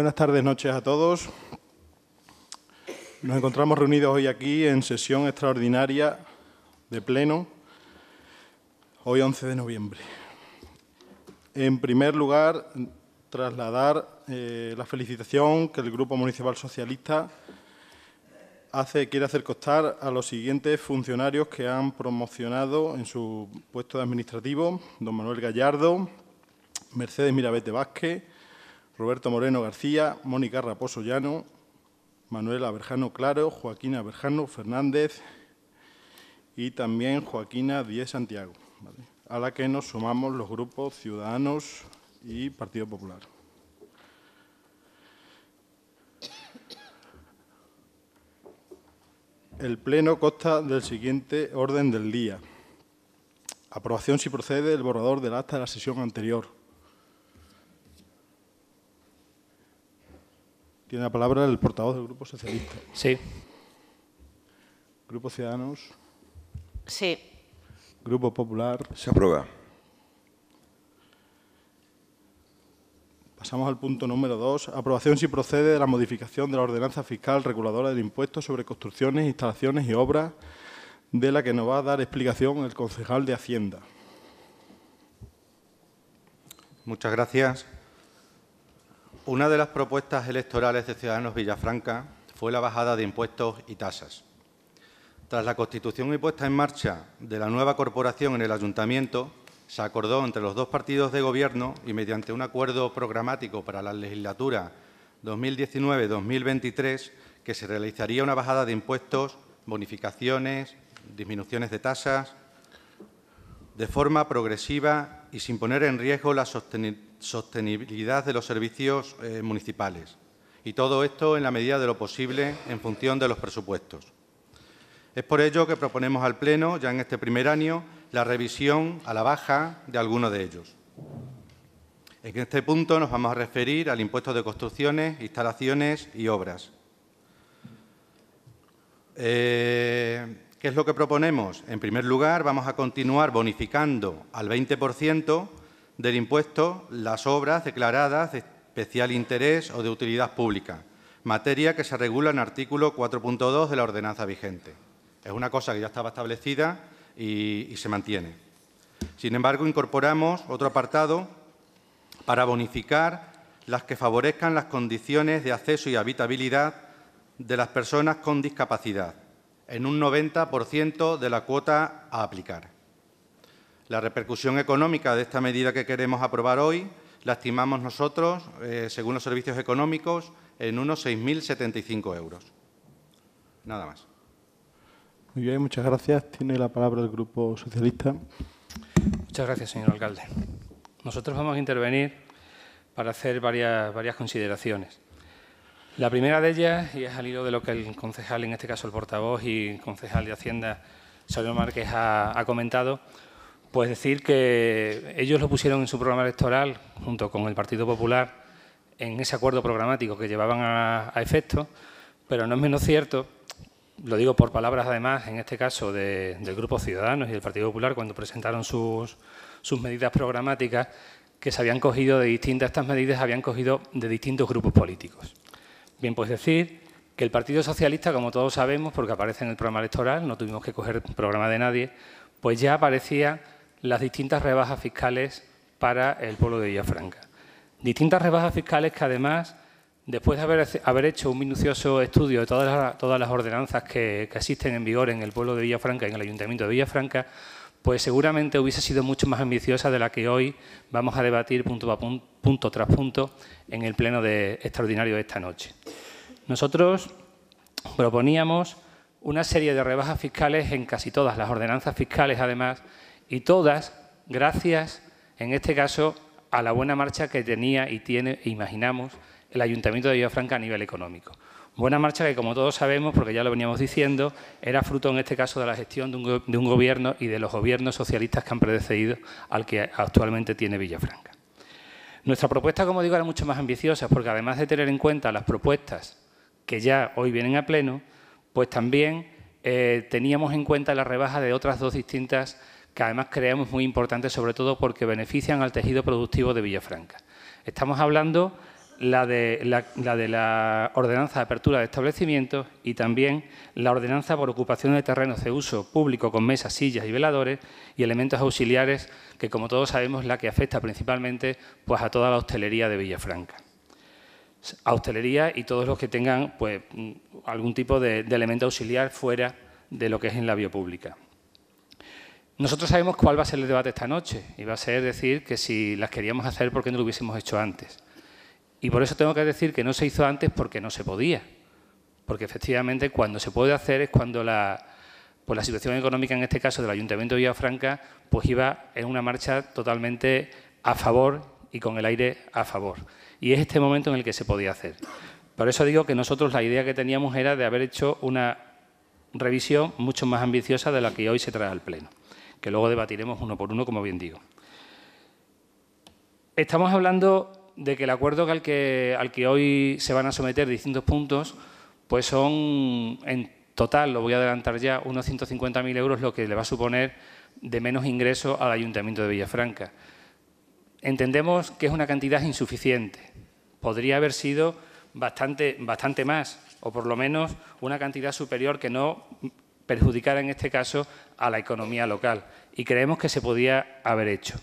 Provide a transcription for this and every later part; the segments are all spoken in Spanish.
Buenas tardes, noches a todos. Nos encontramos reunidos hoy aquí en sesión extraordinaria de pleno, hoy 11 de noviembre. En primer lugar, trasladar eh, la felicitación que el Grupo Municipal Socialista hace, quiere hacer costar a los siguientes funcionarios que han promocionado en su puesto de administrativo, don Manuel Gallardo, Mercedes Mirabete Vázquez, Roberto Moreno García, Mónica Raposo Llano, Manuela Berjano Claro, Joaquina Berjano Fernández y también Joaquina Díez Santiago, a la que nos sumamos los grupos Ciudadanos y Partido Popular. El Pleno consta del siguiente orden del día. Aprobación, si procede, del borrador del acta de la sesión anterior, Tiene la palabra el portavoz del Grupo Socialista. Sí. Grupo Ciudadanos. Sí. Grupo Popular. Se aprueba. Pasamos al punto número dos. Aprobación si procede de la modificación de la ordenanza fiscal reguladora del impuesto sobre construcciones, instalaciones y obras, de la que nos va a dar explicación el concejal de Hacienda. Muchas gracias. Una de las propuestas electorales de Ciudadanos Villafranca fue la bajada de impuestos y tasas. Tras la constitución y puesta en marcha de la nueva corporación en el ayuntamiento, se acordó entre los dos partidos de gobierno y mediante un acuerdo programático para la legislatura 2019-2023 que se realizaría una bajada de impuestos, bonificaciones, disminuciones de tasas, de forma progresiva y sin poner en riesgo la sostenibilidad sostenibilidad de los servicios eh, municipales. Y todo esto en la medida de lo posible en función de los presupuestos. Es por ello que proponemos al Pleno, ya en este primer año, la revisión a la baja de alguno de ellos. En este punto nos vamos a referir al impuesto de construcciones, instalaciones y obras. Eh, ¿Qué es lo que proponemos? En primer lugar, vamos a continuar bonificando al 20% del impuesto las obras declaradas de especial interés o de utilidad pública, materia que se regula en el artículo 4.2 de la ordenanza vigente. Es una cosa que ya estaba establecida y, y se mantiene. Sin embargo, incorporamos otro apartado para bonificar las que favorezcan las condiciones de acceso y habitabilidad de las personas con discapacidad, en un 90% de la cuota a aplicar. La repercusión económica de esta medida que queremos aprobar hoy la estimamos nosotros, eh, según los servicios económicos, en unos 6.075 euros. Nada más. Muy bien, muchas gracias. Tiene la palabra el Grupo Socialista. Muchas gracias, señor alcalde. Nosotros vamos a intervenir para hacer varias, consideraciones. La primera de ellas, y es al hilo de lo que el concejal, en este caso el portavoz y concejal de Hacienda, Salvador Márquez, ha comentado, pues decir que ellos lo pusieron en su programa electoral, junto con el Partido Popular, en ese acuerdo programático que llevaban a, efecto, pero no es menos cierto, lo digo por palabras además, en este caso, del Grupo Ciudadanos y del Partido Popular, cuando presentaron sus, medidas programáticas, que se habían cogido de distintas, estas medidas habían cogido de distintos grupos políticos. Bien, pues decir que el Partido Socialista, como todos sabemos, porque aparece en el programa electoral, no tuvimos que coger programa de nadie, pues ya aparecía las distintas rebajas fiscales para el pueblo de Villafranca. Distintas rebajas fiscales que además, después de haber, hecho un minucioso estudio de todas las, ordenanzas que, existen en vigor en el pueblo de Villafranca y en el ayuntamiento de Villafranca, pues seguramente hubiese sido mucho más ambiciosa de la que hoy vamos a debatir punto, punto tras punto en el pleno de extraordinario de esta noche. Nosotros proponíamos una serie de rebajas fiscales en casi todas las ordenanzas fiscales, además, y todas gracias, en este caso, a la buena marcha que tenía y tiene, imaginamos, el Ayuntamiento de Villafranca a nivel económico. Buena marcha que, como todos sabemos, porque ya lo veníamos diciendo, era fruto en este caso de la gestión de un, gobierno y de los gobiernos socialistas que han precedido al que actualmente tiene Villafranca. Nuestra propuesta, como digo, era mucho más ambiciosa, porque además de tener en cuenta las propuestas que ya hoy vienen a pleno, pues también eh, teníamos en cuenta la rebaja de otras dos distintas que además creemos muy importantes, sobre todo porque benefician al tejido productivo de Villafranca. Estamos hablando la de la, ordenanza de apertura de establecimientos y también la ordenanza por ocupación de terrenos de uso público con mesas, sillas y veladores y elementos auxiliares que, como todos sabemos, la que afecta principalmente pues, a toda la hostelería de Villafranca. A hostelería y todos los que tengan pues, algún tipo de, de elemento auxiliar fuera de lo que es en la vía pública. Nosotros sabemos cuál va a ser el debate esta noche y va a ser decir que si las queríamos hacer, ¿por qué no lo hubiésemos hecho antes? Y por eso tengo que decir que no se hizo antes porque no se podía. Porque efectivamente cuando se puede hacer es cuando la, pues la situación económica, en este caso del Ayuntamiento de Villafranca, pues iba en una marcha totalmente a favor y con el aire a favor. Y es este momento en el que se podía hacer. Por eso digo que nosotros la idea que teníamos era de haber hecho una revisión mucho más ambiciosa de la que hoy se trae al Pleno que luego debatiremos uno por uno, como bien digo. Estamos hablando de que el acuerdo al que, al que hoy se van a someter distintos puntos, pues son en total, lo voy a adelantar ya, unos 150.000 euros lo que le va a suponer de menos ingreso al Ayuntamiento de Villafranca. Entendemos que es una cantidad insuficiente. Podría haber sido bastante, bastante más, o por lo menos una cantidad superior que no ...perjudicar en este caso a la economía local. Y creemos que se podía haber hecho.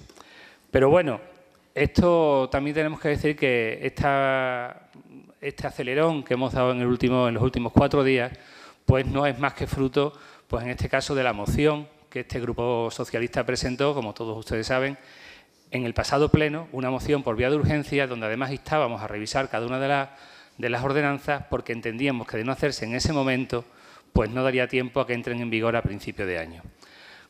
Pero bueno, esto también tenemos que decir que este acelerón que hemos dado en, el último, en los últimos cuatro días, pues no es más que fruto, pues en este caso, de la moción que este grupo socialista presentó, como todos ustedes saben, en el pasado pleno, una moción por vía de urgencia, donde además instábamos a revisar cada una de las ordenanzas, porque entendíamos que de no hacerse en ese momento, pues no daría tiempo a que entren en vigor a principio de año.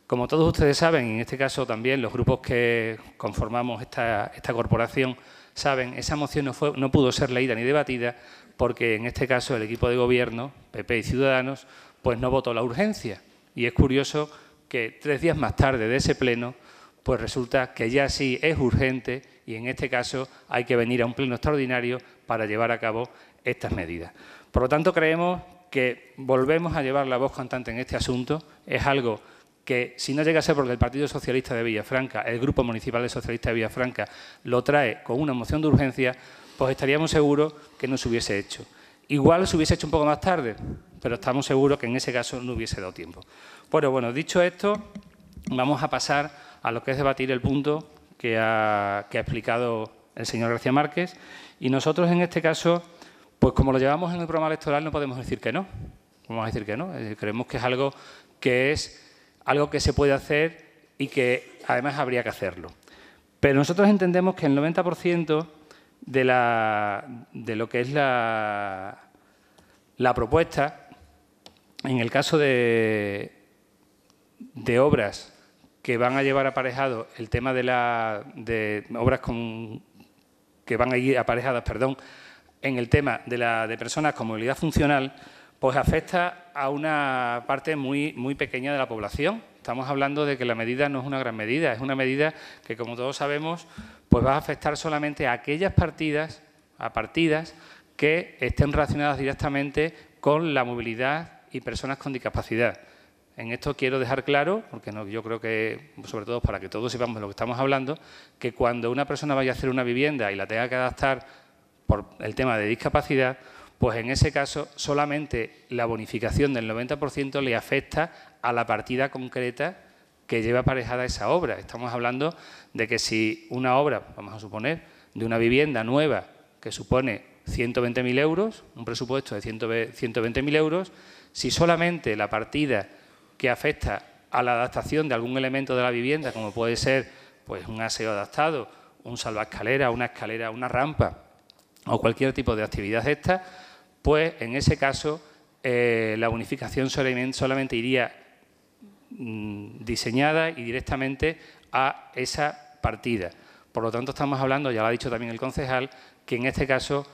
Como todos ustedes saben, y en este caso también los grupos que conformamos esta, corporación saben, esa moción no, no pudo ser leída ni debatida porque en este caso el equipo de gobierno, PP y Ciudadanos, pues no votó la urgencia. Y es curioso que tres días más tarde de ese pleno, pues resulta que ya sí es urgente y en este caso hay que venir a un pleno extraordinario para llevar a cabo estas medidas. Por lo tanto, creemos que volvemos a llevar la voz cantante en este asunto. Es algo que si no llegase a ser porque el Partido Socialista de Villafranca, el Grupo Municipal de Socialistas de Villafranca, lo trae con una moción de urgencia, pues estaríamos seguros que no se hubiese hecho. Igual se hubiese hecho un poco más tarde, pero estamos seguros que en ese caso no hubiese dado tiempo. Bueno, bueno, dicho esto, vamos a pasar a lo que es debatir el punto que ha explicado el señor García Márquez. Y nosotros en este caso pues como lo llevamos en el programa electoral no podemos decir que no. Vamos a decir que no. Creemos que es algo que es algo que se puede hacer y que además habría que hacerlo. Pero nosotros entendemos que el 90% de, la, de lo que es la, la propuesta, en el caso de, de obras que van a llevar aparejado el tema de, la, de obras con, que van a ir aparejadas, perdón, en el tema de, la, de personas con movilidad funcional, pues afecta a una parte muy, muy pequeña de la población. Estamos hablando de que la medida no es una gran medida, es una medida que, como todos sabemos, pues va a afectar solamente a aquellas partidas, a partidas que estén relacionadas directamente con la movilidad y personas con discapacidad. En esto quiero dejar claro, porque no, yo creo que, sobre todo para que todos sepamos de lo que estamos hablando, que cuando una persona vaya a hacer una vivienda y la tenga que adaptar por el tema de discapacidad, pues en ese caso solamente la bonificación del 90% le afecta a la partida concreta que lleva aparejada esa obra. Estamos hablando de que si una obra, vamos a suponer, de una vivienda nueva que supone 120.000 euros, un presupuesto de 120.000 euros, si solamente la partida que afecta a la adaptación de algún elemento de la vivienda, como puede ser pues, un aseo adaptado, un salvaescalera, una escalera, una rampa, o cualquier tipo de actividad de pues en ese caso eh, la unificación solamente iría mm, diseñada y directamente a esa partida. Por lo tanto, estamos hablando, ya lo ha dicho también el concejal, que en este caso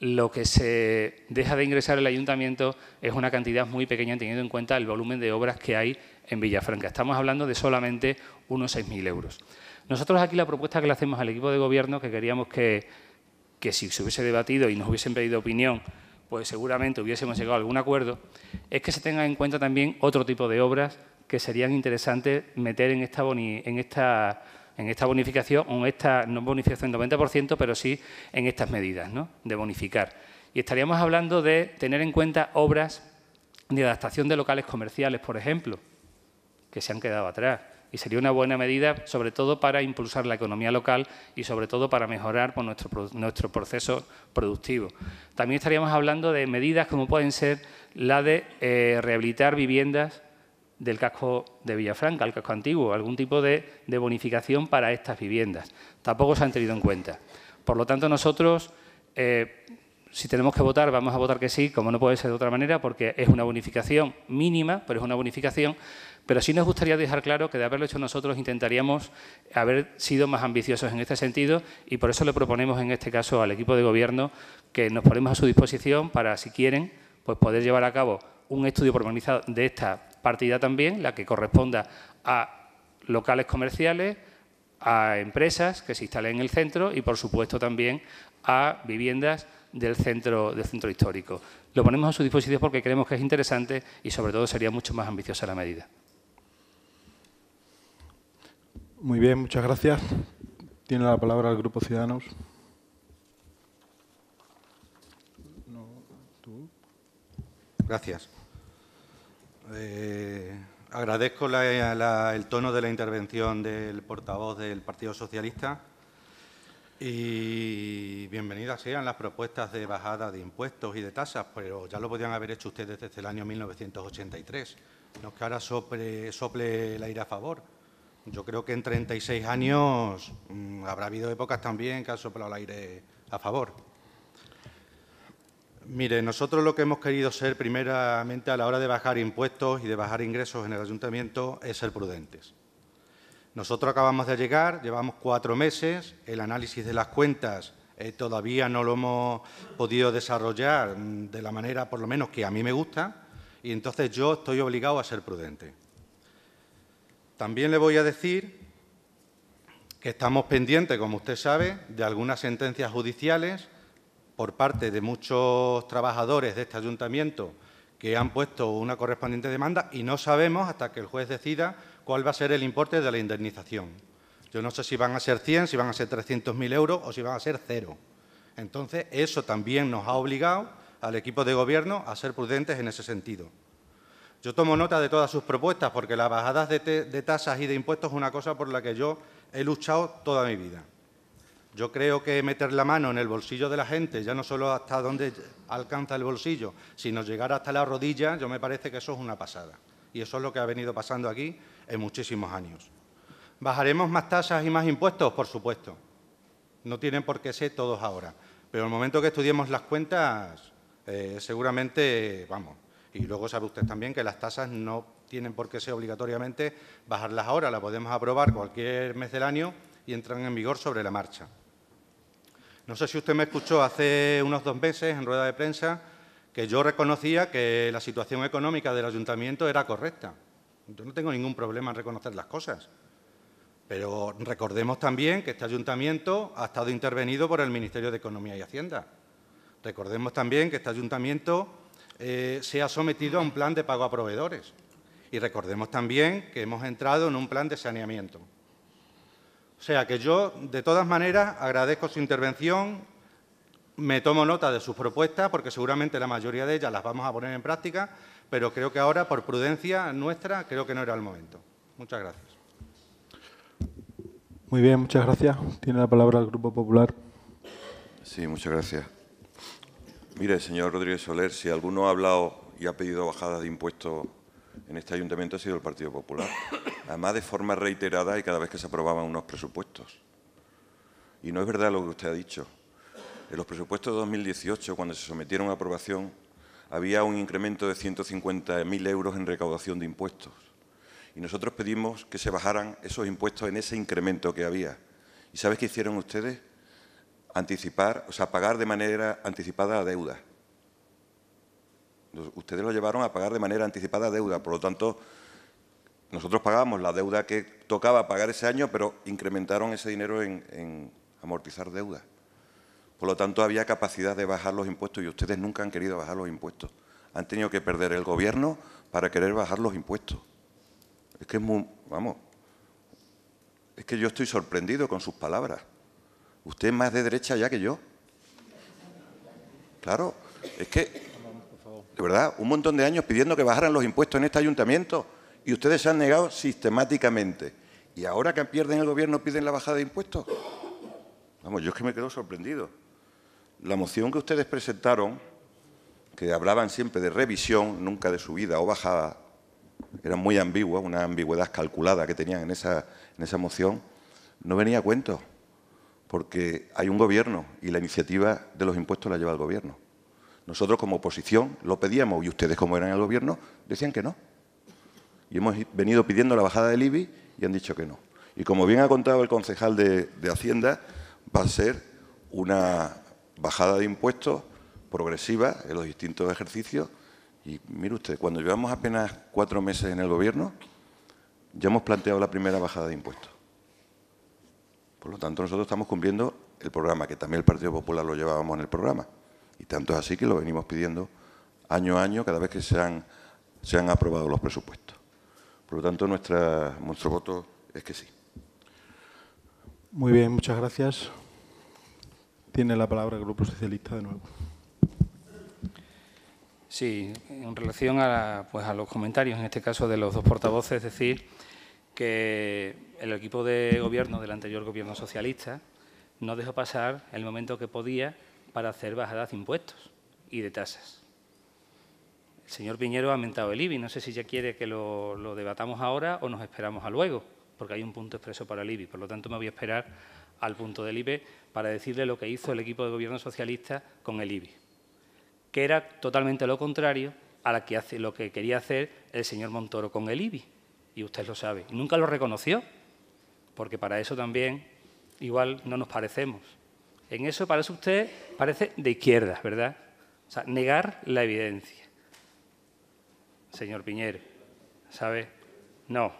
lo que se deja de ingresar el ayuntamiento es una cantidad muy pequeña teniendo en cuenta el volumen de obras que hay en Villafranca. Estamos hablando de solamente unos 6.000 euros. Nosotros aquí la propuesta que le hacemos al equipo de gobierno, que queríamos que que si se hubiese debatido y nos hubiesen pedido opinión, pues seguramente hubiésemos llegado a algún acuerdo, es que se tenga en cuenta también otro tipo de obras que serían interesantes meter en esta, en esta, en esta bonificación, o en esta, no bonificación del 90%, pero sí en estas medidas de bonificar. Y estaríamos hablando de tener en cuenta obras de adaptación de locales comerciales, por ejemplo, que se han quedado atrás y sería una buena medida sobre todo para impulsar la economía local y sobre todo para mejorar pues, nuestro, nuestro proceso productivo. También estaríamos hablando de medidas como pueden ser la de eh, rehabilitar viviendas del casco de Villafranca, el casco antiguo, algún tipo de, bonificación para estas viviendas. Tampoco se han tenido en cuenta. Por lo tanto, nosotros... Eh, si tenemos que votar, vamos a votar que sí, como no puede ser de otra manera, porque es una bonificación mínima, pero es una bonificación pero sí nos gustaría dejar claro que de haberlo hecho nosotros intentaríamos haber sido más ambiciosos en este sentido y por eso le proponemos en este caso al equipo de gobierno que nos ponemos a su disposición para, si quieren, pues poder llevar a cabo un estudio pormenorizado de esta partida también, la que corresponda a locales comerciales, a empresas que se instalen en el centro y, por supuesto, también a viviendas del centro, del centro histórico. Lo ponemos a su disposición porque creemos que es interesante y, sobre todo, sería mucho más ambiciosa la medida. Muy bien, muchas gracias. Tiene la palabra el Grupo Ciudadanos. Gracias. Eh, agradezco el tono de la intervención del portavoz del Partido Socialista y bienvenidas sean las propuestas de bajada de impuestos y de tasas, pero ya lo podían haber hecho ustedes desde el año 1983. No es que ahora sople el aire a favor yo creo que en 36 años mm, habrá habido épocas también que ha soplado el aire a favor. Mire, nosotros lo que hemos querido ser primeramente a la hora de bajar impuestos y de bajar ingresos en el ayuntamiento es ser prudentes. Nosotros acabamos de llegar, llevamos cuatro meses, el análisis de las cuentas eh, todavía no lo hemos podido desarrollar mm, de la manera por lo menos que a mí me gusta y entonces yo estoy obligado a ser prudente. También le voy a decir que estamos pendientes, como usted sabe, de algunas sentencias judiciales por parte de muchos trabajadores de este ayuntamiento que han puesto una correspondiente demanda y no sabemos hasta que el juez decida cuál va a ser el importe de la indemnización. Yo no sé si van a ser 100, si van a ser 300.000 euros o si van a ser cero. Entonces, eso también nos ha obligado al equipo de gobierno a ser prudentes en ese sentido. Yo tomo nota de todas sus propuestas porque las bajadas de, tasas y de impuestos es una cosa por la que yo he luchado toda mi vida. Yo creo que meter la mano en el bolsillo de la gente, ya no solo hasta donde alcanza el bolsillo, sino llegar hasta la rodilla, yo me parece que eso es una pasada. Y eso es lo que ha venido pasando aquí en muchísimos años. ¿Bajaremos más tasas y más impuestos? Por supuesto. No tienen por qué ser todos ahora. Pero en el momento que estudiemos las cuentas, eh, seguramente, vamos, y luego sabe usted también que las tasas no tienen por qué ser obligatoriamente bajarlas ahora, las podemos aprobar cualquier mes del año y entran en vigor sobre la marcha. No sé si usted me escuchó hace unos dos meses en rueda de prensa que yo reconocía que la situación económica del ayuntamiento era correcta. Yo no tengo ningún problema en reconocer las cosas. Pero recordemos también que este ayuntamiento ha estado intervenido por el Ministerio de Economía y Hacienda. Recordemos también que este ayuntamiento eh, se ha sometido a un plan de pago a proveedores. Y recordemos también que hemos entrado en un plan de saneamiento. O sea que yo, de todas maneras, agradezco su intervención, me tomo nota de sus propuestas, porque seguramente la mayoría de ellas las vamos a poner en práctica, pero creo que ahora, por prudencia nuestra, creo que no era el momento. Muchas gracias. Muy bien, muchas gracias. Tiene la palabra el Grupo Popular. Sí, muchas gracias. Mire, señor Rodríguez Soler, si alguno ha hablado y ha pedido bajadas de impuestos en este ayuntamiento ha sido el Partido Popular. Además, de forma reiterada y cada vez que se aprobaban unos presupuestos. Y no es verdad lo que usted ha dicho. En los presupuestos de 2018, cuando se sometieron a aprobación, había un incremento de 150.000 euros en recaudación de impuestos. Y nosotros pedimos que se bajaran esos impuestos en ese incremento que había. ¿Y sabes qué hicieron ustedes? anticipar, o sea, pagar de manera anticipada la deuda. Ustedes lo llevaron a pagar de manera anticipada deuda, por lo tanto, nosotros pagábamos la deuda que tocaba pagar ese año, pero incrementaron ese dinero en, en amortizar deuda. Por lo tanto, había capacidad de bajar los impuestos y ustedes nunca han querido bajar los impuestos. Han tenido que perder el gobierno para querer bajar los impuestos. Es que es muy, vamos, es que yo estoy sorprendido con sus palabras. Usted es más de derecha ya que yo. Claro, es que, de verdad, un montón de años pidiendo que bajaran los impuestos en este ayuntamiento y ustedes se han negado sistemáticamente. Y ahora que pierden el gobierno piden la bajada de impuestos. Vamos, yo es que me quedo sorprendido. La moción que ustedes presentaron, que hablaban siempre de revisión, nunca de subida o bajada, era muy ambigua, una ambigüedad calculada que tenían en esa, en esa moción, no venía a cuento porque hay un gobierno y la iniciativa de los impuestos la lleva el gobierno. Nosotros como oposición lo pedíamos y ustedes como eran el gobierno decían que no. Y hemos venido pidiendo la bajada del IBI y han dicho que no. Y como bien ha contado el concejal de, de Hacienda, va a ser una bajada de impuestos progresiva en los distintos ejercicios. Y mire usted, cuando llevamos apenas cuatro meses en el gobierno, ya hemos planteado la primera bajada de impuestos. Por lo tanto, nosotros estamos cumpliendo el programa, que también el Partido Popular lo llevábamos en el programa. Y tanto es así que lo venimos pidiendo año a año cada vez que se han, se han aprobado los presupuestos. Por lo tanto, nuestra, nuestro voto es que sí. Muy bien, muchas gracias. Tiene la palabra el Grupo Socialista de nuevo. Sí, en relación a, pues, a los comentarios, en este caso de los dos portavoces, es decir, que el equipo de gobierno del anterior gobierno socialista no dejó pasar el momento que podía para hacer bajadas de impuestos y de tasas. El señor Piñero ha aumentado el IBI. No sé si ya quiere que lo, debatamos ahora o nos esperamos a luego, porque hay un punto expreso para el IBI. Por lo tanto, me voy a esperar al punto del IBI para decirle lo que hizo el equipo de gobierno socialista con el IBI, que era totalmente lo contrario a lo que, lo que quería hacer el señor Montoro con el IBI y usted lo sabe. nunca lo reconoció, porque para eso también igual no nos parecemos. En eso eso usted, parece de izquierda, ¿verdad? O sea, negar la evidencia. Señor Piñero, ¿sabe? No. O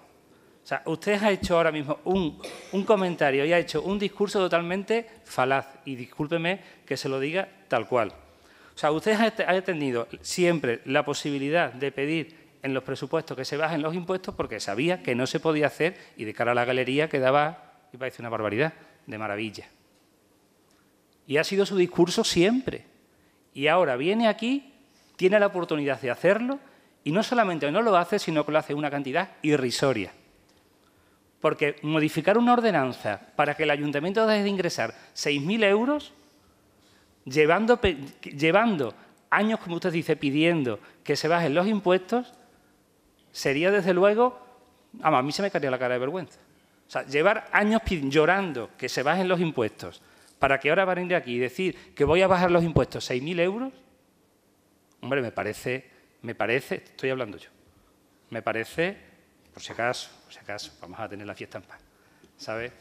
sea, usted ha hecho ahora mismo un, un comentario y ha hecho un discurso totalmente falaz. Y discúlpeme que se lo diga tal cual. O sea, usted ha tenido siempre la posibilidad de pedir en los presupuestos que se bajen los impuestos porque sabía que no se podía hacer y de cara a la galería quedaba, y parece una barbaridad, de maravilla. Y ha sido su discurso siempre. Y ahora viene aquí, tiene la oportunidad de hacerlo y no solamente no lo hace, sino que lo hace una cantidad irrisoria. Porque modificar una ordenanza para que el ayuntamiento deje de ingresar 6.000 euros, llevando, llevando años, como usted dice, pidiendo que se bajen los impuestos, sería desde luego, a mí se me caería la cara de vergüenza. O sea, llevar años llorando que se bajen los impuestos para que ahora van a aquí y decir que voy a bajar los impuestos 6.000 euros, hombre, me parece, me parece, estoy hablando yo, me parece, por si acaso, por si acaso, vamos a tener la fiesta en paz, ¿sabes?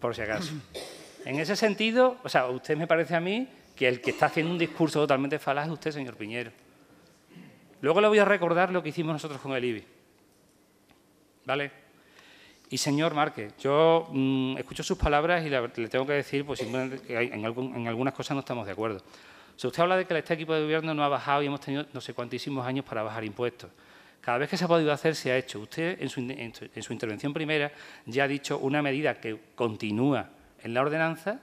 Por si acaso. En ese sentido, o sea, usted me parece a mí que el que está haciendo un discurso totalmente falaz es usted, señor Piñero. Luego le voy a recordar lo que hicimos nosotros con el IBI. ¿Vale? Y señor Márquez, yo mm, escucho sus palabras y le, tengo que decir pues, que en, algunas cosas no estamos de acuerdo. Si usted habla de que este equipo de gobierno no ha bajado y hemos tenido no sé cuantísimos años para bajar impuestos. Cada vez que se ha podido hacer, se ha hecho. Usted, en su, en su intervención primera, ya ha dicho una medida que continúa en la ordenanza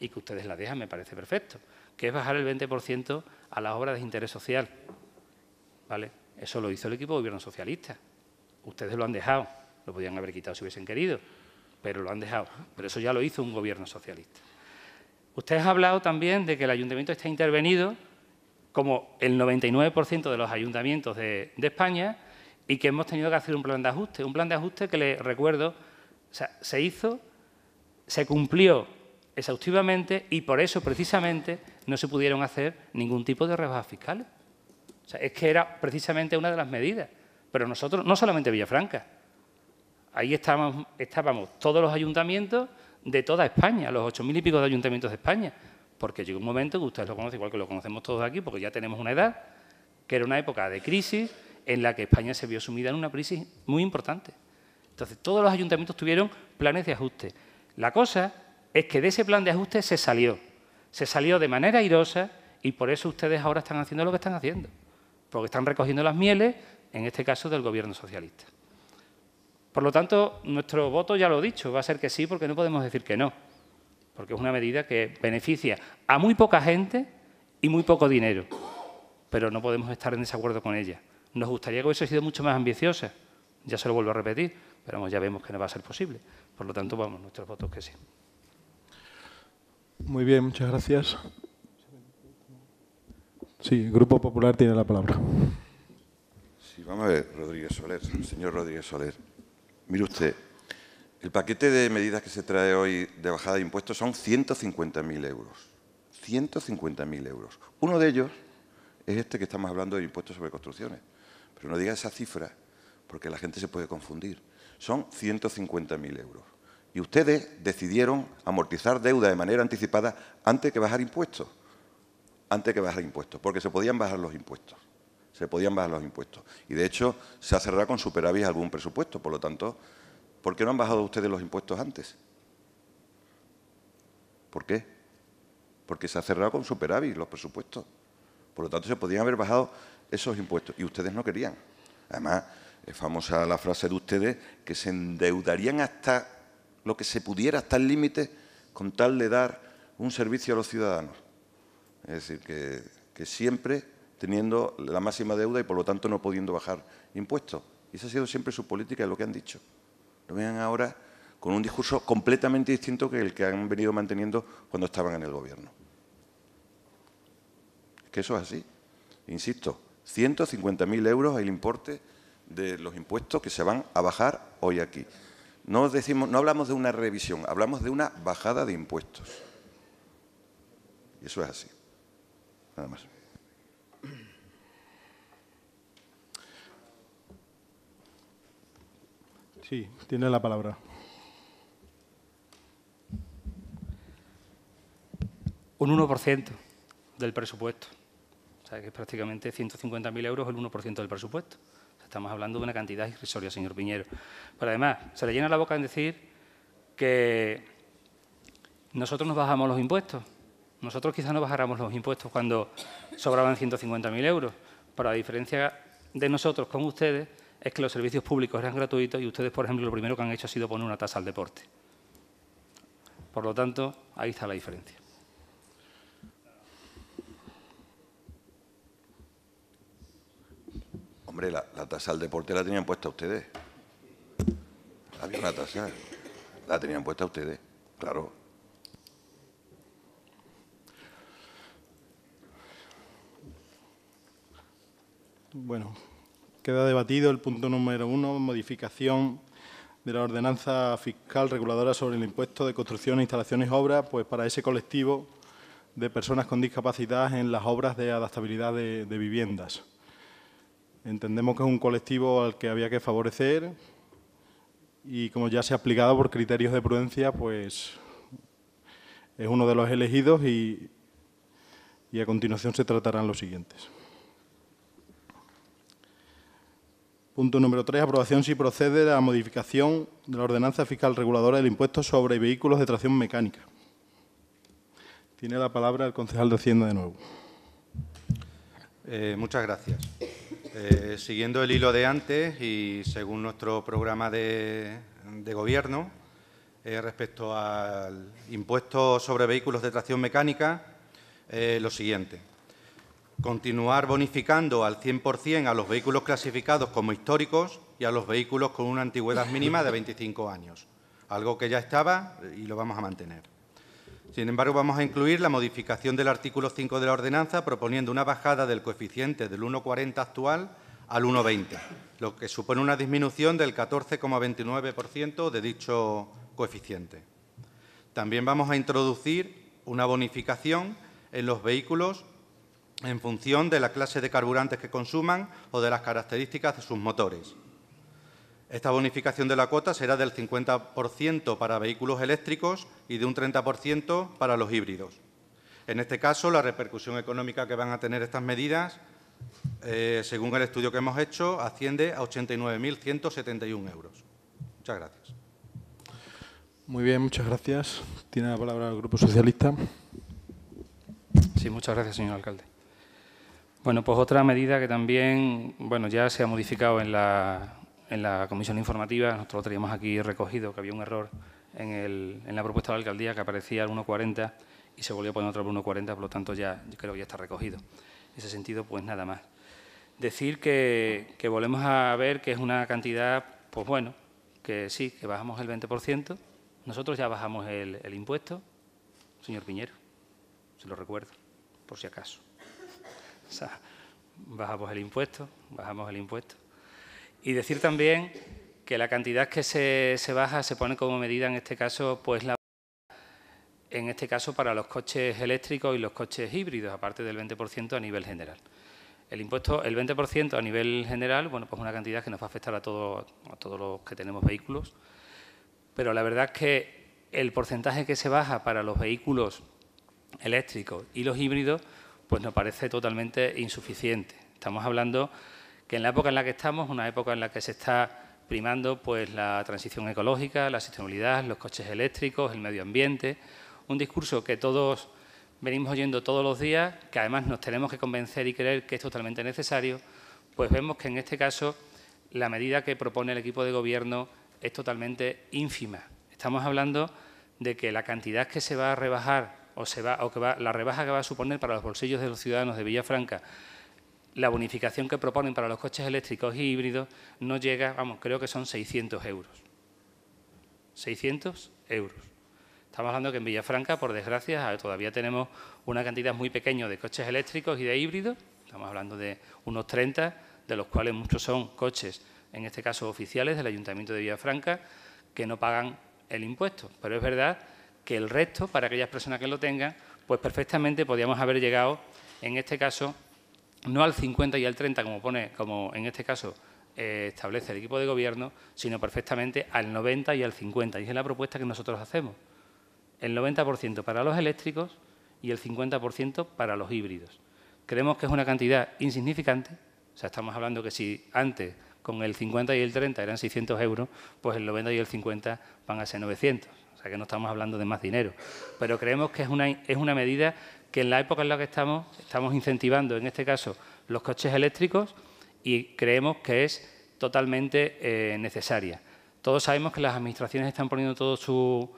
y que ustedes la dejan, me parece perfecto, que es bajar el 20% a las obras de interés social. ¿vale? Eso lo hizo el equipo de gobierno socialista. Ustedes lo han dejado, lo podían haber quitado si hubiesen querido, pero lo han dejado. Pero eso ya lo hizo un gobierno socialista. Usted ha hablado también de que el ayuntamiento está intervenido como el 99% de los ayuntamientos de, España y que hemos tenido que hacer un plan de ajuste. Un plan de ajuste que, les recuerdo, se hizo, se cumplió exhaustivamente y por eso, precisamente, no se pudieron hacer ningún tipo de rebajas fiscales. O sea, es que era precisamente una de las medidas. Pero nosotros, no solamente Villafranca, ahí estábamos, todos los ayuntamientos de toda España, los ocho mil y pico de ayuntamientos de España, porque llegó un momento que ustedes lo conocen, igual que lo conocemos todos aquí, porque ya tenemos una edad, que era una época de crisis en la que España se vio sumida en una crisis muy importante. Entonces, todos los ayuntamientos tuvieron planes de ajuste. La cosa es que de ese plan de ajuste se salió, se salió de manera airosa y por eso ustedes ahora están haciendo lo que están haciendo porque están recogiendo las mieles, en este caso del gobierno socialista. Por lo tanto, nuestro voto, ya lo he dicho, va a ser que sí, porque no podemos decir que no, porque es una medida que beneficia a muy poca gente y muy poco dinero, pero no podemos estar en desacuerdo con ella. Nos gustaría que hubiese sido mucho más ambiciosa, ya se lo vuelvo a repetir, pero ya vemos que no va a ser posible. Por lo tanto, vamos, nuestros votos que sí. Muy bien, muchas gracias. Sí, el Grupo Popular tiene la palabra. Sí, vamos a ver, Rodríguez Soler, señor Rodríguez Soler. Mire usted, el paquete de medidas que se trae hoy de bajada de impuestos son 150.000 euros. 150.000 euros. Uno de ellos es este que estamos hablando de impuestos sobre construcciones. Pero no diga esa cifra, porque la gente se puede confundir. Son 150.000 euros. Y ustedes decidieron amortizar deuda de manera anticipada antes que bajar impuestos antes que bajar impuestos, porque se podían bajar los impuestos. Se podían bajar los impuestos. Y de hecho, se ha cerrado con superávit algún presupuesto. Por lo tanto, ¿por qué no han bajado ustedes los impuestos antes? ¿Por qué? Porque se ha cerrado con superávit los presupuestos. Por lo tanto, se podían haber bajado esos impuestos. Y ustedes no querían. Además, es famosa la frase de ustedes que se endeudarían hasta lo que se pudiera, hasta el límite, con tal de dar un servicio a los ciudadanos. Es decir, que, siempre teniendo la máxima deuda y por lo tanto no pudiendo bajar impuestos. Y esa ha sido siempre su política y lo que han dicho. Lo vean ahora con un discurso completamente distinto que el que han venido manteniendo cuando estaban en el gobierno. Es que eso es así. Insisto, 150.000 euros el importe de los impuestos que se van a bajar hoy aquí. No, decimos, no hablamos de una revisión, hablamos de una bajada de impuestos. Y eso es así. Sí, tiene la palabra. Un 1% del presupuesto. O sea, que es prácticamente 150.000 euros el 1% del presupuesto. Estamos hablando de una cantidad irrisoria, señor Piñero. Pero además, se le llena la boca en decir que nosotros nos bajamos los impuestos. Nosotros quizás no bajáramos los impuestos cuando sobraban 150.000 euros, pero la diferencia de nosotros con ustedes es que los servicios públicos eran gratuitos y ustedes, por ejemplo, lo primero que han hecho ha sido poner una tasa al deporte. Por lo tanto, ahí está la diferencia. Hombre, la, tasa al deporte la tenían puesta ustedes. Había una tasa. La tenían puesta ustedes, claro. Bueno, queda debatido el punto número uno, modificación de la ordenanza fiscal reguladora sobre el impuesto de construcción, instalaciones y obras, pues para ese colectivo de personas con discapacidad en las obras de adaptabilidad de, viviendas. Entendemos que es un colectivo al que había que favorecer y como ya se ha aplicado por criterios de prudencia, pues es uno de los elegidos y a continuación se tratarán los siguientes. Punto número 3. Aprobación si procede la modificación de la ordenanza fiscal reguladora del impuesto sobre vehículos de tracción mecánica. Tiene la palabra el concejal de Hacienda de nuevo. Eh, muchas gracias. Eh, siguiendo el hilo de antes y según nuestro programa de, gobierno, eh, respecto al impuesto sobre vehículos de tracción mecánica, lo siguiente continuar bonificando al 100% a los vehículos clasificados como históricos y a los vehículos con una antigüedad mínima de 25 años, algo que ya estaba y lo vamos a mantener. Sin embargo, vamos a incluir la modificación del artículo 5 de la ordenanza proponiendo una bajada del coeficiente del 1,40 actual al 1,20, lo que supone una disminución del 14,29% de dicho coeficiente. También vamos a introducir una bonificación en los vehículos en función de la clase de carburantes que consuman o de las características de sus motores. Esta bonificación de la cuota será del 50% para vehículos eléctricos y de un 30% para los híbridos. En este caso, la repercusión económica que van a tener estas medidas, eh, según el estudio que hemos hecho, asciende a 89.171 euros. Muchas gracias. Muy bien, muchas gracias. Tiene la palabra el Grupo Socialista. Sí, muchas gracias, señor alcalde. Bueno, pues otra medida que también, bueno, ya se ha modificado en la, en la comisión informativa, nosotros lo teníamos aquí recogido, que había un error en, el, en la propuesta de la alcaldía que aparecía el 1.40 y se volvió a poner otro 1.40, por lo tanto ya yo creo que ya está recogido. En ese sentido, pues nada más. Decir que, que volvemos a ver que es una cantidad, pues bueno, que sí, que bajamos el 20%, nosotros ya bajamos el impuesto, señor Piñero, se lo recuerdo, por si acaso sea, bajamos el impuesto, bajamos el impuesto. Y decir también que la cantidad que se, baja se pone como medida, en este caso, pues la en este caso para los coches eléctricos y los coches híbridos, aparte del 20% a nivel general. El impuesto, el 20% a nivel general, bueno, pues una cantidad que nos va a afectar a, a todos los que tenemos vehículos, pero la verdad es que el porcentaje que se baja para los vehículos eléctricos y los híbridos pues nos parece totalmente insuficiente. Estamos hablando que en la época en la que estamos, una época en la que se está primando pues, la transición ecológica, la sostenibilidad, los coches eléctricos, el medio ambiente, un discurso que todos venimos oyendo todos los días, que además nos tenemos que convencer y creer que es totalmente necesario, pues vemos que en este caso la medida que propone el equipo de gobierno es totalmente ínfima. Estamos hablando de que la cantidad que se va a rebajar o, se va, o que va, la rebaja que va a suponer para los bolsillos de los ciudadanos de Villafranca, la bonificación que proponen para los coches eléctricos y híbridos no llega, vamos, creo que son 600 euros. 600 euros. Estamos hablando que en Villafranca, por desgracia, todavía tenemos una cantidad muy pequeña de coches eléctricos y de híbridos. Estamos hablando de unos 30, de los cuales muchos son coches, en este caso oficiales del Ayuntamiento de Villafranca, que no pagan el impuesto. Pero es verdad que el resto, para aquellas personas que lo tengan, pues perfectamente podríamos haber llegado, en este caso, no al 50 y al 30, como pone, como en este caso eh, establece el equipo de gobierno, sino perfectamente al 90 y al 50. Y es la propuesta que nosotros hacemos. El 90% para los eléctricos y el 50% para los híbridos. Creemos que es una cantidad insignificante. O sea, estamos hablando que si antes con el 50 y el 30 eran 600 euros, pues el 90 y el 50 van a ser 900 que no estamos hablando de más dinero, pero creemos que es una, es una medida que en la época en la que estamos estamos incentivando, en este caso, los coches eléctricos y creemos que es totalmente eh, necesaria. Todos sabemos que las administraciones están poniendo todo su,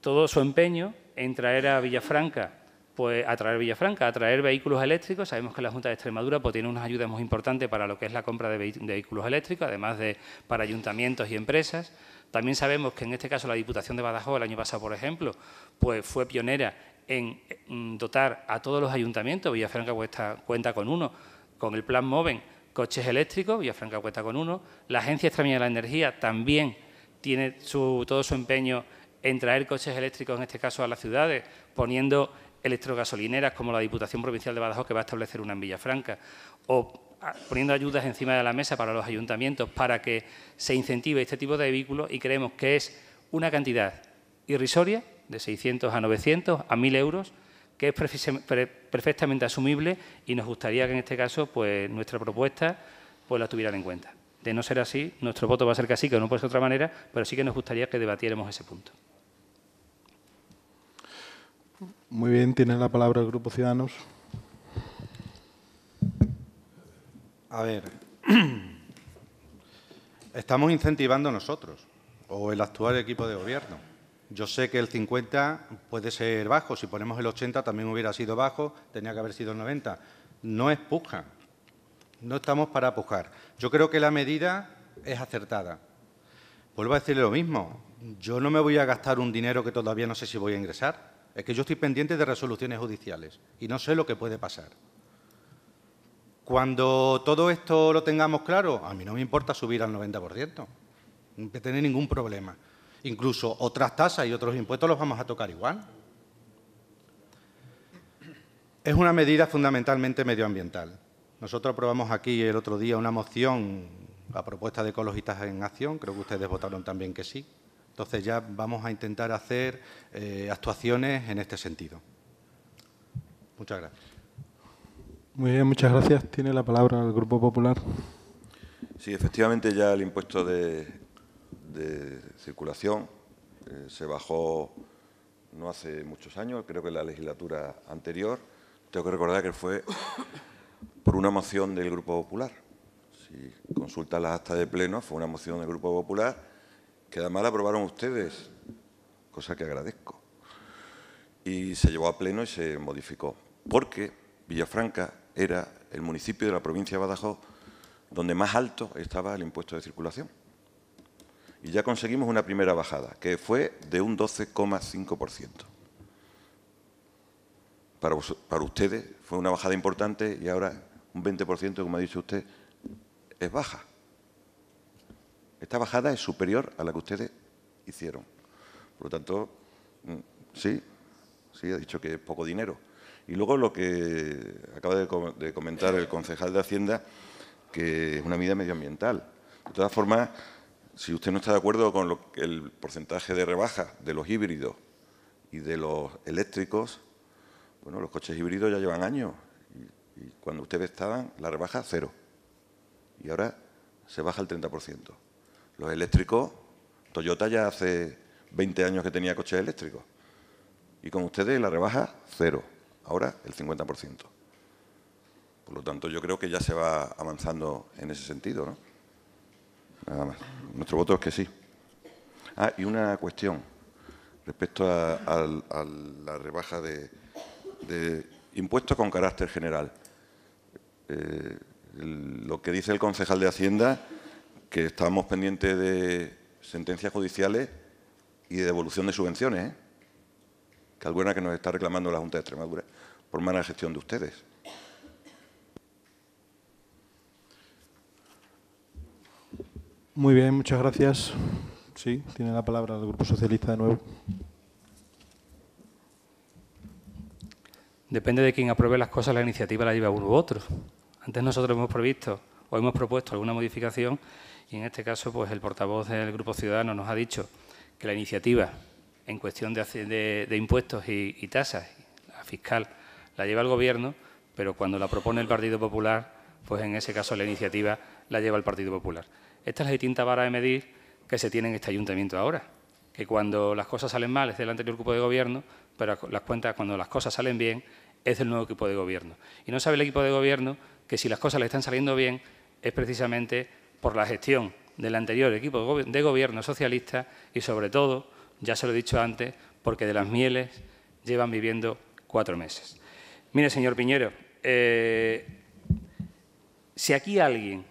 todo su empeño en traer a Villafranca pues atraer Villafranca, atraer vehículos eléctricos. Sabemos que la Junta de Extremadura pues, tiene unas ayudas muy importantes para lo que es la compra de vehículos eléctricos, además de para ayuntamientos y empresas. También sabemos que en este caso la Diputación de Badajoz, el año pasado, por ejemplo, pues fue pionera en dotar a todos los ayuntamientos, Villafranca pues, cuenta con uno, con el plan MOVEN, coches eléctricos, Villafranca cuenta con uno, la Agencia Extremeña de la Energía también tiene todo su empeño en traer coches eléctricos, en este caso a las ciudades, poniendo electrogasolineras como la Diputación Provincial de Badajoz, que va a establecer una en Villafranca, o poniendo ayudas encima de la mesa para los ayuntamientos para que se incentive este tipo de vehículos y creemos que es una cantidad irrisoria, de 600 a 900, a 1.000 euros, que es perfectamente asumible y nos gustaría que en este caso pues, nuestra propuesta pues, la tuvieran en cuenta. De no ser así, nuestro voto va a ser casi que no puede ser otra manera, pero sí que nos gustaría que debatiéramos ese punto. Muy bien, tiene la palabra el Grupo Ciudadanos. A ver, estamos incentivando nosotros o el actual equipo de gobierno. Yo sé que el 50 puede ser bajo, si ponemos el 80 también hubiera sido bajo, tenía que haber sido el 90. No es puja, no estamos para pujar. Yo creo que la medida es acertada. Vuelvo a decirle lo mismo, yo no me voy a gastar un dinero que todavía no sé si voy a ingresar. Es que yo estoy pendiente de resoluciones judiciales y no sé lo que puede pasar. Cuando todo esto lo tengamos claro, a mí no me importa subir al 90%, no voy tener ningún problema. Incluso otras tasas y otros impuestos los vamos a tocar igual. Es una medida fundamentalmente medioambiental. Nosotros aprobamos aquí el otro día una moción a propuesta de Ecologistas en Acción, creo que ustedes votaron también que sí. Entonces ya vamos a intentar hacer eh, actuaciones en este sentido. Muchas gracias. Muy bien, muchas gracias. Tiene la palabra el Grupo Popular. Sí, efectivamente ya el impuesto de, de circulación eh, se bajó no hace muchos años, creo que en la legislatura anterior. Tengo que recordar que fue por una moción del Grupo Popular. Si consultan las actas de pleno, fue una moción del Grupo Popular que además la aprobaron ustedes, cosa que agradezco. Y se llevó a pleno y se modificó, porque Villafranca era el municipio de la provincia de Badajoz donde más alto estaba el impuesto de circulación. Y ya conseguimos una primera bajada, que fue de un 12,5%. Para, para ustedes fue una bajada importante y ahora un 20%, como ha dicho usted, es baja. Esta bajada es superior a la que ustedes hicieron. Por lo tanto, mm, sí, sí, ha dicho que es poco dinero, y luego lo que acaba de comentar el concejal de Hacienda, que es una medida medioambiental. De todas formas, si usted no está de acuerdo con el porcentaje de rebaja de los híbridos y de los eléctricos, bueno, los coches híbridos ya llevan años. Y, cuando ustedes estaban, la rebaja cero. Y ahora se baja el 30%. Los eléctricos, Toyota ya hace 20 años que tenía coches eléctricos. Y con ustedes la rebaja cero ahora el 50%. Por lo tanto, yo creo que ya se va avanzando en ese sentido, ¿no? Nuestro voto es que sí. Ah, y una cuestión respecto a, la rebaja de, impuestos con carácter general. Eh, lo que dice el concejal de Hacienda, que estamos pendientes de sentencias judiciales y de devolución de subvenciones, ¿eh? que alguna que nos está reclamando la Junta de Extremadura por mala gestión de ustedes. Muy bien, muchas gracias. Sí, tiene la palabra el Grupo Socialista de nuevo. Depende de quién apruebe las cosas, la iniciativa la lleva uno u otro. Antes nosotros hemos previsto o hemos propuesto alguna modificación y en este caso pues el portavoz del Grupo Ciudadano nos ha dicho que la iniciativa en cuestión de, impuestos y, tasas. La fiscal la lleva el Gobierno, pero cuando la propone el Partido Popular, pues en ese caso la iniciativa la lleva el Partido Popular. Esta es la distinta vara de medir que se tiene en este ayuntamiento ahora, que cuando las cosas salen mal es del anterior grupo de gobierno, pero las cuentas cuando las cosas salen bien es del nuevo equipo de gobierno. Y no sabe el equipo de gobierno que si las cosas le están saliendo bien es precisamente por la gestión del anterior equipo de gobierno socialista y sobre todo ya se lo he dicho antes, porque de las mieles llevan viviendo cuatro meses. Mire, señor Piñero, eh, si aquí alguien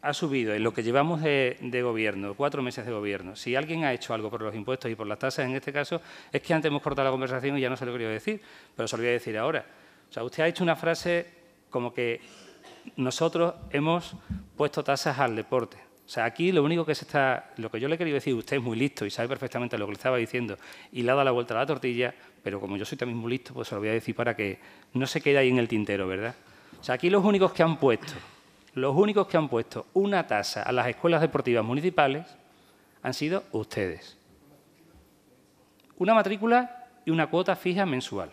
ha subido en lo que llevamos de, de, gobierno, cuatro meses de gobierno, si alguien ha hecho algo por los impuestos y por las tasas en este caso, es que antes hemos cortado la conversación y ya no se lo quería decir, pero se lo voy a decir ahora. O sea, usted ha hecho una frase como que nosotros hemos puesto tasas al deporte. O sea, aquí lo único que se está, lo que yo le quería decir, usted es muy listo y sabe perfectamente lo que le estaba diciendo y le ha dado la vuelta a la tortilla, pero como yo soy también muy listo, pues se lo voy a decir para que no se quede ahí en el tintero, ¿verdad? O sea, aquí los únicos que han puesto, los únicos que han puesto una tasa a las escuelas deportivas municipales han sido ustedes. Una matrícula y una cuota fija mensual.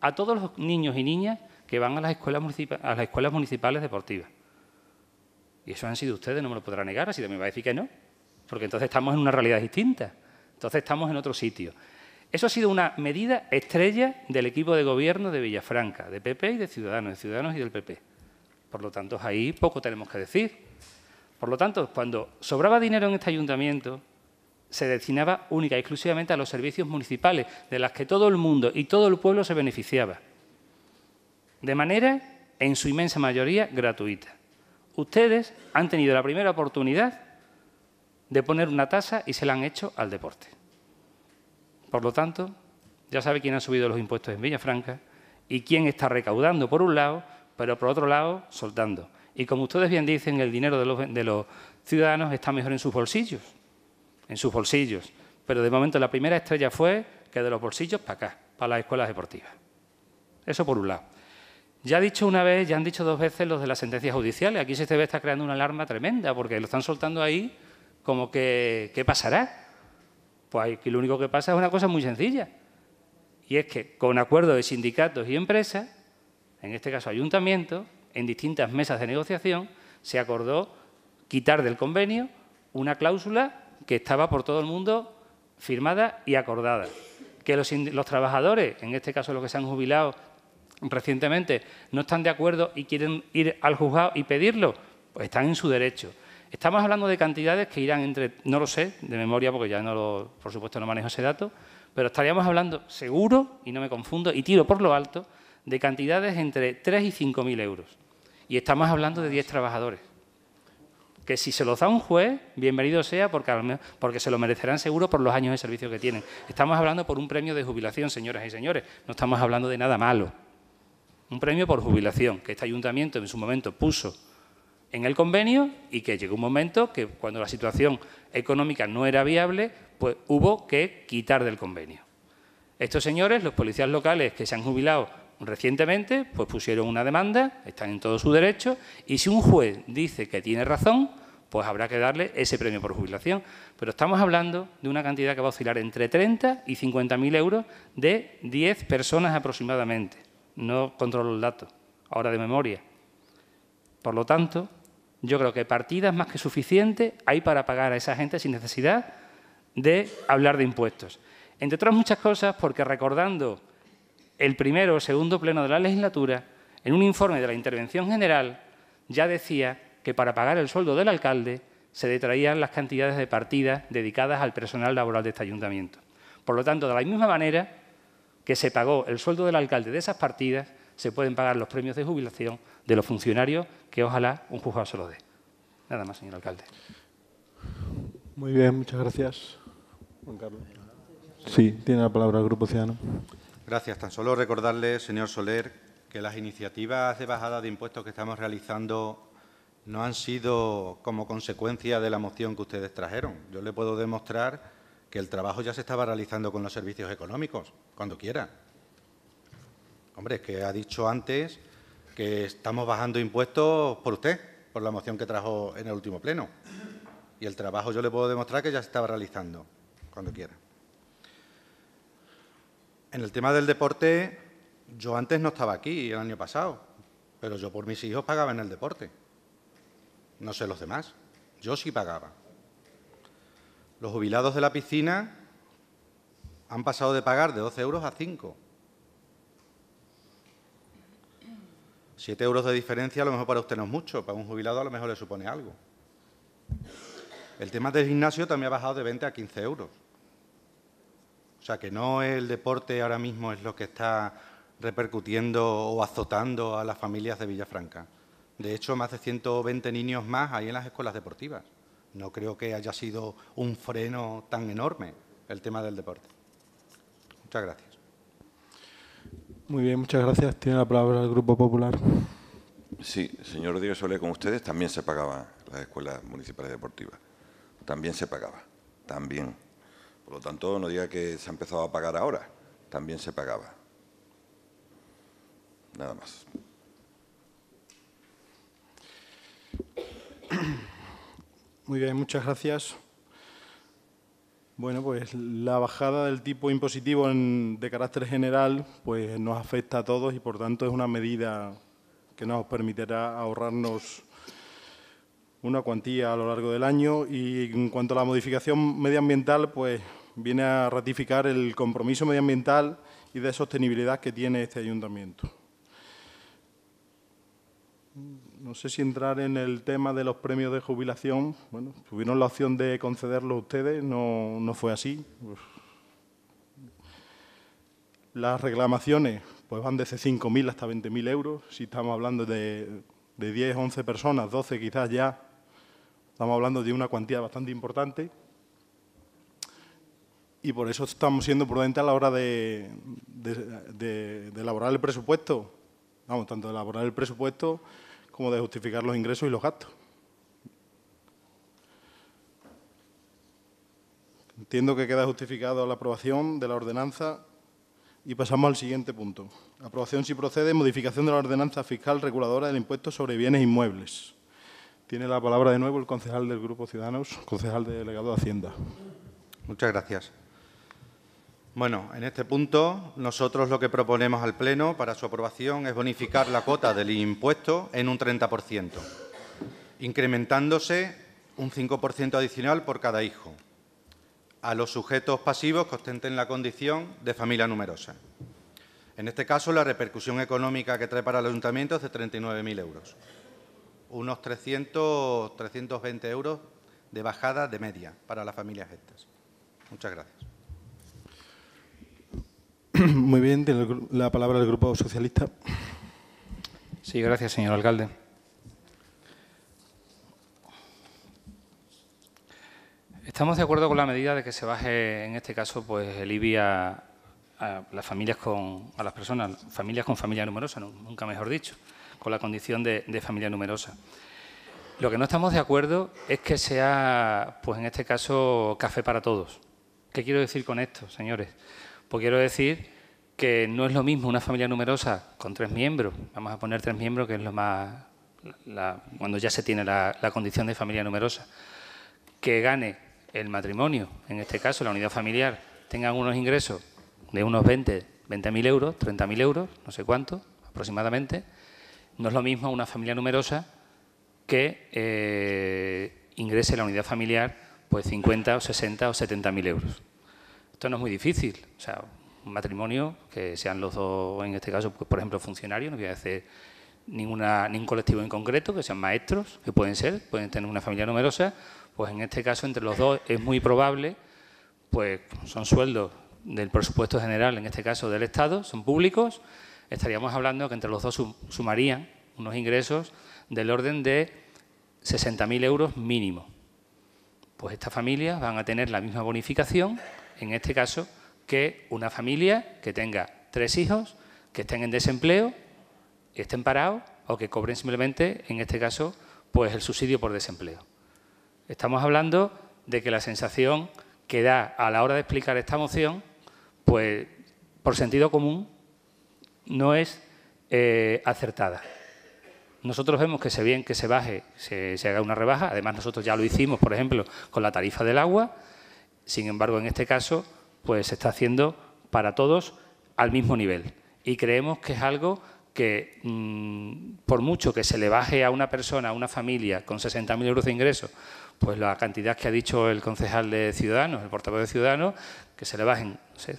A todos los niños y niñas que van a las escuelas, a las escuelas municipales deportivas. Y eso han sido ustedes, no me lo podrá negar, así también va a decir que no, porque entonces estamos en una realidad distinta, entonces estamos en otro sitio. Eso ha sido una medida estrella del equipo de gobierno de Villafranca, de PP y de Ciudadanos, de Ciudadanos y del PP. Por lo tanto, ahí poco tenemos que decir. Por lo tanto, cuando sobraba dinero en este ayuntamiento, se destinaba única y exclusivamente a los servicios municipales, de las que todo el mundo y todo el pueblo se beneficiaba. De manera, en su inmensa mayoría, gratuita ustedes han tenido la primera oportunidad de poner una tasa y se la han hecho al deporte. Por lo tanto, ya sabe quién ha subido los impuestos en Villafranca y quién está recaudando por un lado, pero por otro lado soltando. Y como ustedes bien dicen, el dinero de los, de los ciudadanos está mejor en sus bolsillos, en sus bolsillos. Pero de momento la primera estrella fue que de los bolsillos para acá, para las escuelas deportivas. Eso por un lado. Ya, dicho una vez, ya han dicho dos veces los de las sentencias judiciales. Aquí se ve está creando una alarma tremenda porque lo están soltando ahí como que, ¿qué pasará? Pues aquí lo único que pasa es una cosa muy sencilla. Y es que con acuerdo de sindicatos y empresas, en este caso ayuntamientos, en distintas mesas de negociación, se acordó quitar del convenio una cláusula que estaba por todo el mundo firmada y acordada. Que los trabajadores, en este caso los que se han jubilado, recientemente no están de acuerdo y quieren ir al juzgado y pedirlo, pues están en su derecho. Estamos hablando de cantidades que irán entre, no lo sé, de memoria, porque ya no lo, por supuesto no manejo ese dato, pero estaríamos hablando seguro, y no me confundo, y tiro por lo alto, de cantidades entre 3 y mil euros. Y estamos hablando de 10 trabajadores. Que si se los da un juez, bienvenido sea, porque, porque se lo merecerán seguro por los años de servicio que tienen. Estamos hablando por un premio de jubilación, señoras y señores. No estamos hablando de nada malo un premio por jubilación que este ayuntamiento en su momento puso en el convenio y que llegó un momento que cuando la situación económica no era viable, pues hubo que quitar del convenio. Estos señores, los policías locales que se han jubilado recientemente, pues pusieron una demanda, están en todo su derecho, y si un juez dice que tiene razón, pues habrá que darle ese premio por jubilación. Pero estamos hablando de una cantidad que va a oscilar entre 30 y mil euros de 10 personas aproximadamente no controlo el dato, ahora de memoria. Por lo tanto, yo creo que partidas más que suficientes hay para pagar a esa gente sin necesidad de hablar de impuestos. Entre otras muchas cosas, porque recordando el primero o segundo pleno de la legislatura, en un informe de la Intervención General ya decía que para pagar el sueldo del alcalde se detraían las cantidades de partidas dedicadas al personal laboral de este ayuntamiento. Por lo tanto, de la misma manera, que se pagó el sueldo del alcalde de esas partidas, se pueden pagar los premios de jubilación de los funcionarios que ojalá un juzgado se lo dé. Nada más, señor alcalde. Muy bien, muchas gracias. Juan Carlos. Sí, tiene la palabra el Grupo Ciudadano. Gracias. Tan solo recordarle, señor Soler, que las iniciativas de bajada de impuestos que estamos realizando no han sido como consecuencia de la moción que ustedes trajeron. Yo le puedo demostrar que el trabajo ya se estaba realizando con los servicios económicos, cuando quiera. Hombre, es que ha dicho antes que estamos bajando impuestos por usted, por la moción que trajo en el último pleno. Y el trabajo yo le puedo demostrar que ya se estaba realizando, cuando quiera. En el tema del deporte, yo antes no estaba aquí, el año pasado, pero yo por mis hijos pagaba en el deporte. No sé los demás, yo sí pagaba. Los jubilados de la piscina han pasado de pagar de 12 euros a 5. 7 euros de diferencia a lo mejor para usted no es mucho, para un jubilado a lo mejor le supone algo. El tema del gimnasio también ha bajado de 20 a 15 euros. O sea que no el deporte ahora mismo es lo que está repercutiendo o azotando a las familias de Villafranca. De hecho, más de 120 niños más hay en las escuelas deportivas no creo que haya sido un freno tan enorme el tema del deporte. Muchas gracias. Muy bien, muchas gracias. Tiene la palabra el Grupo Popular. Sí, señor Rodríguez Solé, con ustedes también se pagaban las escuelas municipales deportivas. También se pagaba, también. Por lo tanto, no diga que se ha empezado a pagar ahora, también se pagaba. Nada más. Muy bien, muchas gracias. Bueno, pues la bajada del tipo impositivo de carácter general pues nos afecta a todos y por tanto es una medida que nos permitirá ahorrarnos una cuantía a lo largo del año y en cuanto a la modificación medioambiental pues viene a ratificar el compromiso medioambiental y de sostenibilidad que tiene este ayuntamiento no sé si entrar en el tema de los premios de jubilación. Bueno, tuvieron la opción de concederlo ustedes, no, fue así. Las reclamaciones pues van desde 5.000 hasta 20.000 euros. Si estamos hablando de, de 10, 11 personas, 12 quizás ya, estamos hablando de una cuantía bastante importante y por eso estamos siendo prudentes a la hora de, de, elaborar el presupuesto. Vamos, tanto de elaborar el presupuesto como de justificar los ingresos y los gastos. Entiendo que queda justificado la aprobación de la ordenanza y pasamos al siguiente punto. Aprobación si procede, modificación de la ordenanza fiscal reguladora del impuesto sobre bienes inmuebles. Tiene la palabra de nuevo el concejal del Grupo Ciudadanos, concejal de delegado de Hacienda. Muchas gracias. Bueno, en este punto nosotros lo que proponemos al Pleno para su aprobación es bonificar la cuota del impuesto en un 30%, incrementándose un 5% adicional por cada hijo a los sujetos pasivos que ostenten la condición de familia numerosa. En este caso, la repercusión económica que trae para el ayuntamiento es de 39.000 euros, unos 320 euros de bajada de media para las familias estas. Muchas gracias. Muy bien, tiene la palabra el Grupo Socialista. Sí, gracias, señor alcalde. Estamos de acuerdo con la medida de que se baje, en este caso, pues el IBI a, las familias con a las personas, familias con familia numerosa, nunca mejor dicho, con la condición de, de familia numerosa. Lo que no estamos de acuerdo es que sea, pues en este caso, café para todos. ¿Qué quiero decir con esto, señores? Pues quiero decir que no es lo mismo una familia numerosa con tres miembros, vamos a poner tres miembros que es lo más, cuando ya se tiene la, condición de familia numerosa, que gane el matrimonio, en este caso la unidad familiar, tengan unos ingresos de unos 20, 20.000 euros, 30.000 euros, no sé cuánto aproximadamente, no es lo mismo una familia numerosa que eh, ingrese la unidad familiar pues 50 o 60 o 70.000 euros no es muy difícil. O sea, un matrimonio que sean los dos, en este caso, pues, por ejemplo, funcionarios, no voy a decir ninguna, ningún colectivo en concreto, que sean maestros, que pueden ser, pueden tener una familia numerosa, pues en este caso entre los dos es muy probable, pues son sueldos del presupuesto general, en este caso del Estado, son públicos, estaríamos hablando que entre los dos sumarían unos ingresos del orden de 60.000 euros mínimo. Pues estas familias van a tener la misma bonificación en este caso, que una familia que tenga tres hijos, que estén en desempleo, estén parados o que cobren simplemente, en este caso, pues el subsidio por desempleo. Estamos hablando de que la sensación que da a la hora de explicar esta moción, pues por sentido común, no es eh, acertada. Nosotros vemos que se bien que se baje, se haga una rebaja, además nosotros ya lo hicimos, por ejemplo, con la tarifa del agua, sin embargo, en este caso, pues se está haciendo para todos al mismo nivel. Y creemos que es algo que, mm, por mucho que se le baje a una persona, a una familia con 60.000 euros de ingreso, pues la cantidad que ha dicho el concejal de Ciudadanos, el portavoz de Ciudadanos, que se le bajen, no sé,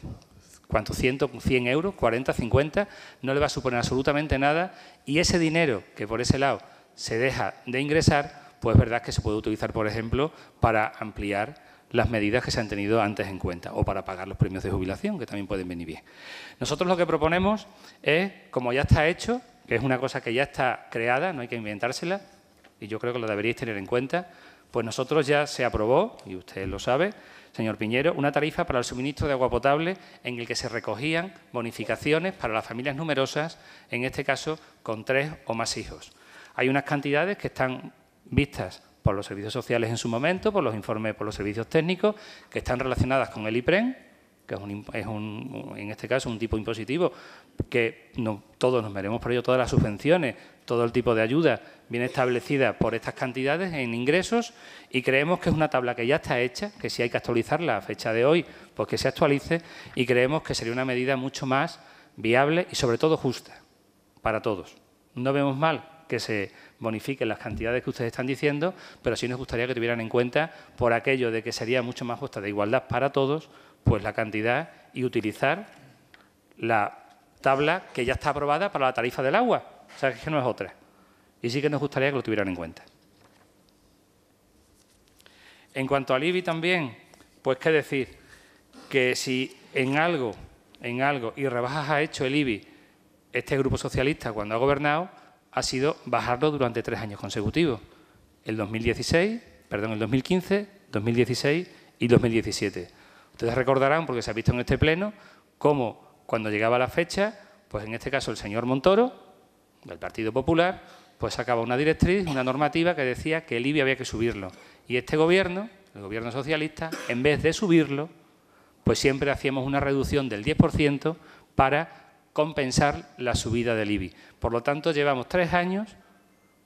¿cuántos? 100, 100 euros, 40, 50, no le va a suponer absolutamente nada. Y ese dinero que por ese lado se deja de ingresar, pues es verdad que se puede utilizar, por ejemplo, para ampliar las medidas que se han tenido antes en cuenta o para pagar los premios de jubilación, que también pueden venir bien. Nosotros lo que proponemos es, como ya está hecho, que es una cosa que ya está creada, no hay que inventársela, y yo creo que lo deberíais tener en cuenta, pues nosotros ya se aprobó, y usted lo sabe, señor Piñero, una tarifa para el suministro de agua potable en el que se recogían bonificaciones para las familias numerosas, en este caso con tres o más hijos. Hay unas cantidades que están vistas por los servicios sociales en su momento, por los informes, por los servicios técnicos, que están relacionadas con el IPREN, que es, un, en este caso un tipo impositivo, que todos nos veremos por ello, todas las subvenciones, todo el tipo de ayuda viene establecida por estas cantidades en ingresos y creemos que es una tabla que ya está hecha, que si hay que actualizarla a fecha de hoy, pues que se actualice y creemos que sería una medida mucho más viable y sobre todo justa para todos. No vemos mal que se bonifiquen las cantidades que ustedes están diciendo, pero sí nos gustaría que tuvieran en cuenta, por aquello de que sería mucho más justa de igualdad para todos, pues la cantidad y utilizar la tabla que ya está aprobada para la tarifa del agua. O sea, que no es otra. Y sí que nos gustaría que lo tuvieran en cuenta. En cuanto al IBI también, pues qué decir, que si en algo, en algo, y rebajas ha hecho el IBI este grupo socialista cuando ha gobernado, ha sido bajarlo durante tres años consecutivos. El 2016, perdón, el 2015, 2016 y 2017. Ustedes recordarán, porque se ha visto en este pleno, cómo cuando llegaba la fecha, pues en este caso el señor Montoro, del Partido Popular, pues sacaba una directriz, una normativa que decía que el IBI había que subirlo. Y este gobierno, el gobierno socialista, en vez de subirlo, pues siempre hacíamos una reducción del 10% para compensar la subida del IBI. Por lo tanto, llevamos tres años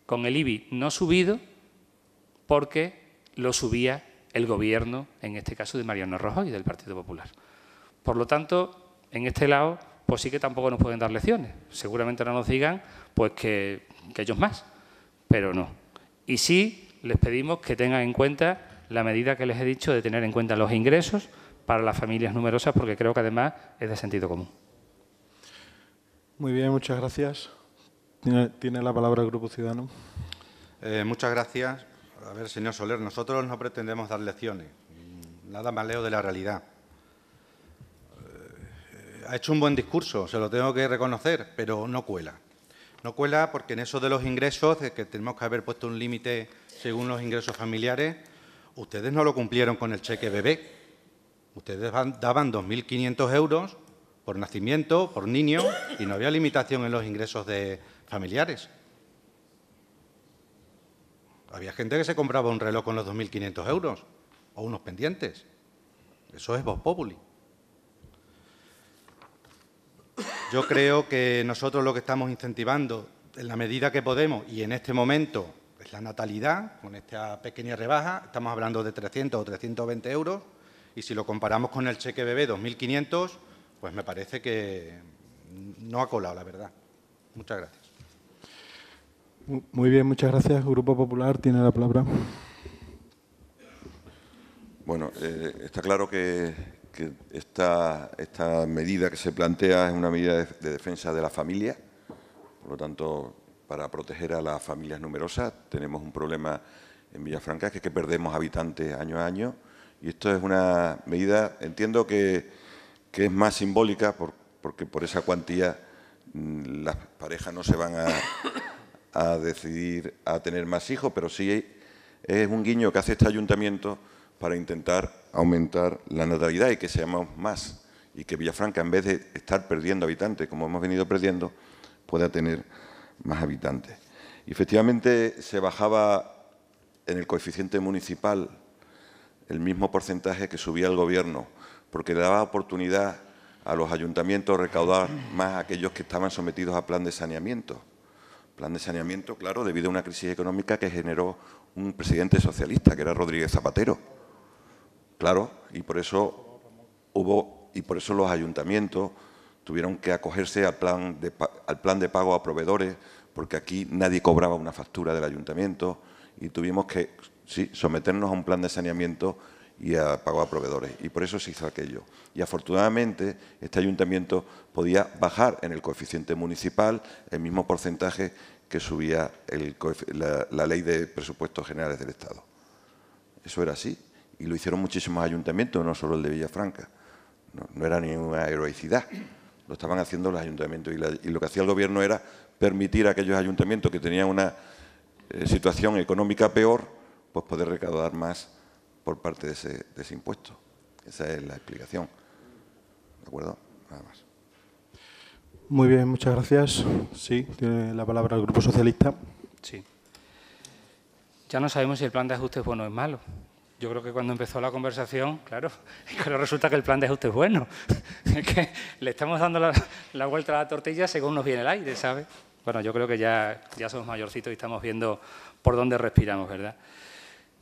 con el IBI no subido porque lo subía el gobierno, en este caso de Mariano Rojo y del Partido Popular. Por lo tanto, en este lado, pues sí que tampoco nos pueden dar lecciones. Seguramente no nos digan pues que, que ellos más, pero no. Y sí les pedimos que tengan en cuenta la medida que les he dicho de tener en cuenta los ingresos para las familias numerosas, porque creo que además es de sentido común. Muy bien, muchas gracias. Tiene, la palabra el Grupo Ciudadano. Eh, muchas gracias. A ver, señor Soler, nosotros no pretendemos dar lecciones. Mm, nada más leo de la realidad. Eh, ha hecho un buen discurso, se lo tengo que reconocer, pero no cuela. No cuela porque en eso de los ingresos, que tenemos que haber puesto un límite según los ingresos familiares, ustedes no lo cumplieron con el cheque bebé. Ustedes daban 2.500 euros por nacimiento, por niño, y no había limitación en los ingresos de familiares. Había gente que se compraba un reloj con los 2.500 euros o unos pendientes. Eso es vos Populi. Yo creo que nosotros lo que estamos incentivando, en la medida que podemos, y en este momento es la natalidad, con esta pequeña rebaja, estamos hablando de 300 o 320 euros, y si lo comparamos con el cheque bebé 2.500, pues me parece que no ha colado, la verdad. Muchas gracias. Muy bien, muchas gracias. Grupo Popular tiene la palabra. Bueno, eh, está claro que, esta, medida que se plantea es una medida de, de, defensa de la familia. Por lo tanto, para proteger a las familias numerosas tenemos un problema en Villafranca, que es que perdemos habitantes año a año. Y esto es una medida, entiendo que que es más simbólica porque por esa cuantía mm, las parejas no se van a, a, decidir a tener más hijos, pero sí es un guiño que hace este ayuntamiento para intentar aumentar la natalidad y que seamos más y que Villafranca, en vez de estar perdiendo habitantes, como hemos venido perdiendo, pueda tener más habitantes. Y efectivamente se bajaba en el coeficiente municipal el mismo porcentaje que subía el gobierno porque le daba oportunidad a los ayuntamientos recaudar más a aquellos que estaban sometidos a plan de saneamiento. Plan de saneamiento, claro, debido a una crisis económica que generó un presidente socialista, que era Rodríguez Zapatero. Claro, y por eso hubo y por eso los ayuntamientos tuvieron que acogerse al plan de, pago a proveedores, porque aquí nadie cobraba una factura del ayuntamiento y tuvimos que someternos a un plan de saneamiento y a a proveedores. Y por eso se hizo aquello. Y afortunadamente este ayuntamiento podía bajar en el coeficiente municipal el mismo porcentaje que subía la, ley de presupuestos generales del Estado. Eso era así. Y lo hicieron muchísimos ayuntamientos, no solo el de Villafranca. No, era ninguna heroicidad. Lo estaban haciendo los ayuntamientos. Y, lo que hacía el gobierno era permitir a aquellos ayuntamientos que tenían una eh, situación económica peor, pues poder recaudar más por parte de ese, impuesto. Esa es la explicación. ¿De acuerdo? Nada más. Muy bien, muchas gracias. Sí, tiene la palabra el Grupo Socialista. Sí. Ya no sabemos si el plan de ajuste es bueno o es malo. Yo creo que cuando empezó la conversación, claro, resulta que el plan de ajuste es bueno. Es que le estamos dando la, vuelta a la tortilla según nos viene el aire, ¿sabes? Bueno, yo creo que ya, ya somos mayorcitos y estamos viendo por dónde respiramos, ¿verdad?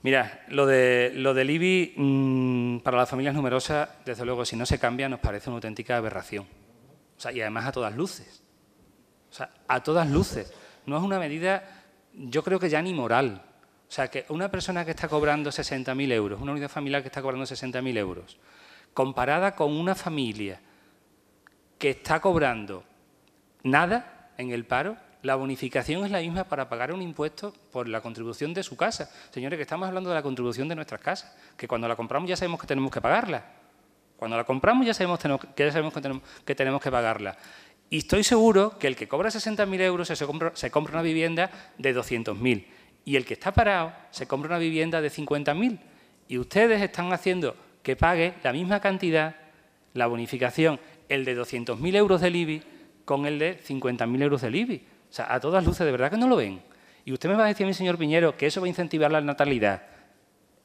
Mira, lo, de, lo del IBI mm, para las familias numerosas, desde luego, si no se cambia, nos parece una auténtica aberración. O sea, y además a todas luces. O sea, a todas luces. No es una medida, yo creo que ya ni moral. O sea, que una persona que está cobrando 60.000 euros, una unidad familiar que está cobrando 60.000 euros, comparada con una familia que está cobrando nada en el paro, la bonificación es la misma para pagar un impuesto por la contribución de su casa. Señores, que estamos hablando de la contribución de nuestras casas, que cuando la compramos ya sabemos que tenemos que pagarla. Cuando la compramos ya sabemos, que, tenemos, que tenemos que pagarla. Y estoy seguro que el que cobra 60.000 euros se compra, se compra una vivienda de 200.000 y el que está parado se compra una vivienda de 50.000 y ustedes están haciendo que pague la misma cantidad, la bonificación, el de 200.000 euros del IBI con el de 50.000 euros del IBI. O sea, a todas luces, de verdad que no lo ven. Y usted me va a decir a señor Piñero, que eso va a incentivar la natalidad.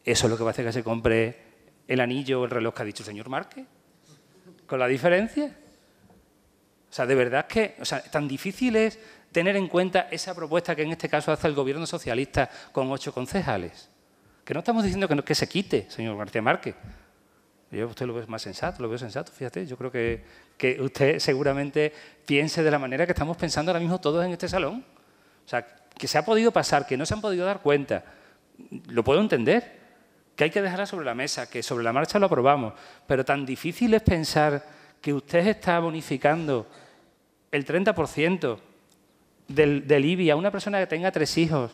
Eso es lo que va a hacer que se compre el anillo o el reloj que ha dicho el señor Márquez. Con la diferencia. O sea, de verdad que o sea, tan difícil es tener en cuenta esa propuesta que en este caso hace el gobierno socialista con ocho concejales. Que no estamos diciendo que, no, que se quite, señor García Márquez. Yo usted lo ve más sensato, lo veo sensato, fíjate, yo creo que, que usted seguramente piense de la manera que estamos pensando ahora mismo todos en este salón. O sea, que se ha podido pasar, que no se han podido dar cuenta. Lo puedo entender, que hay que dejarla sobre la mesa, que sobre la marcha lo aprobamos, pero tan difícil es pensar que usted está bonificando el 30% del, del IBI a una persona que tenga tres hijos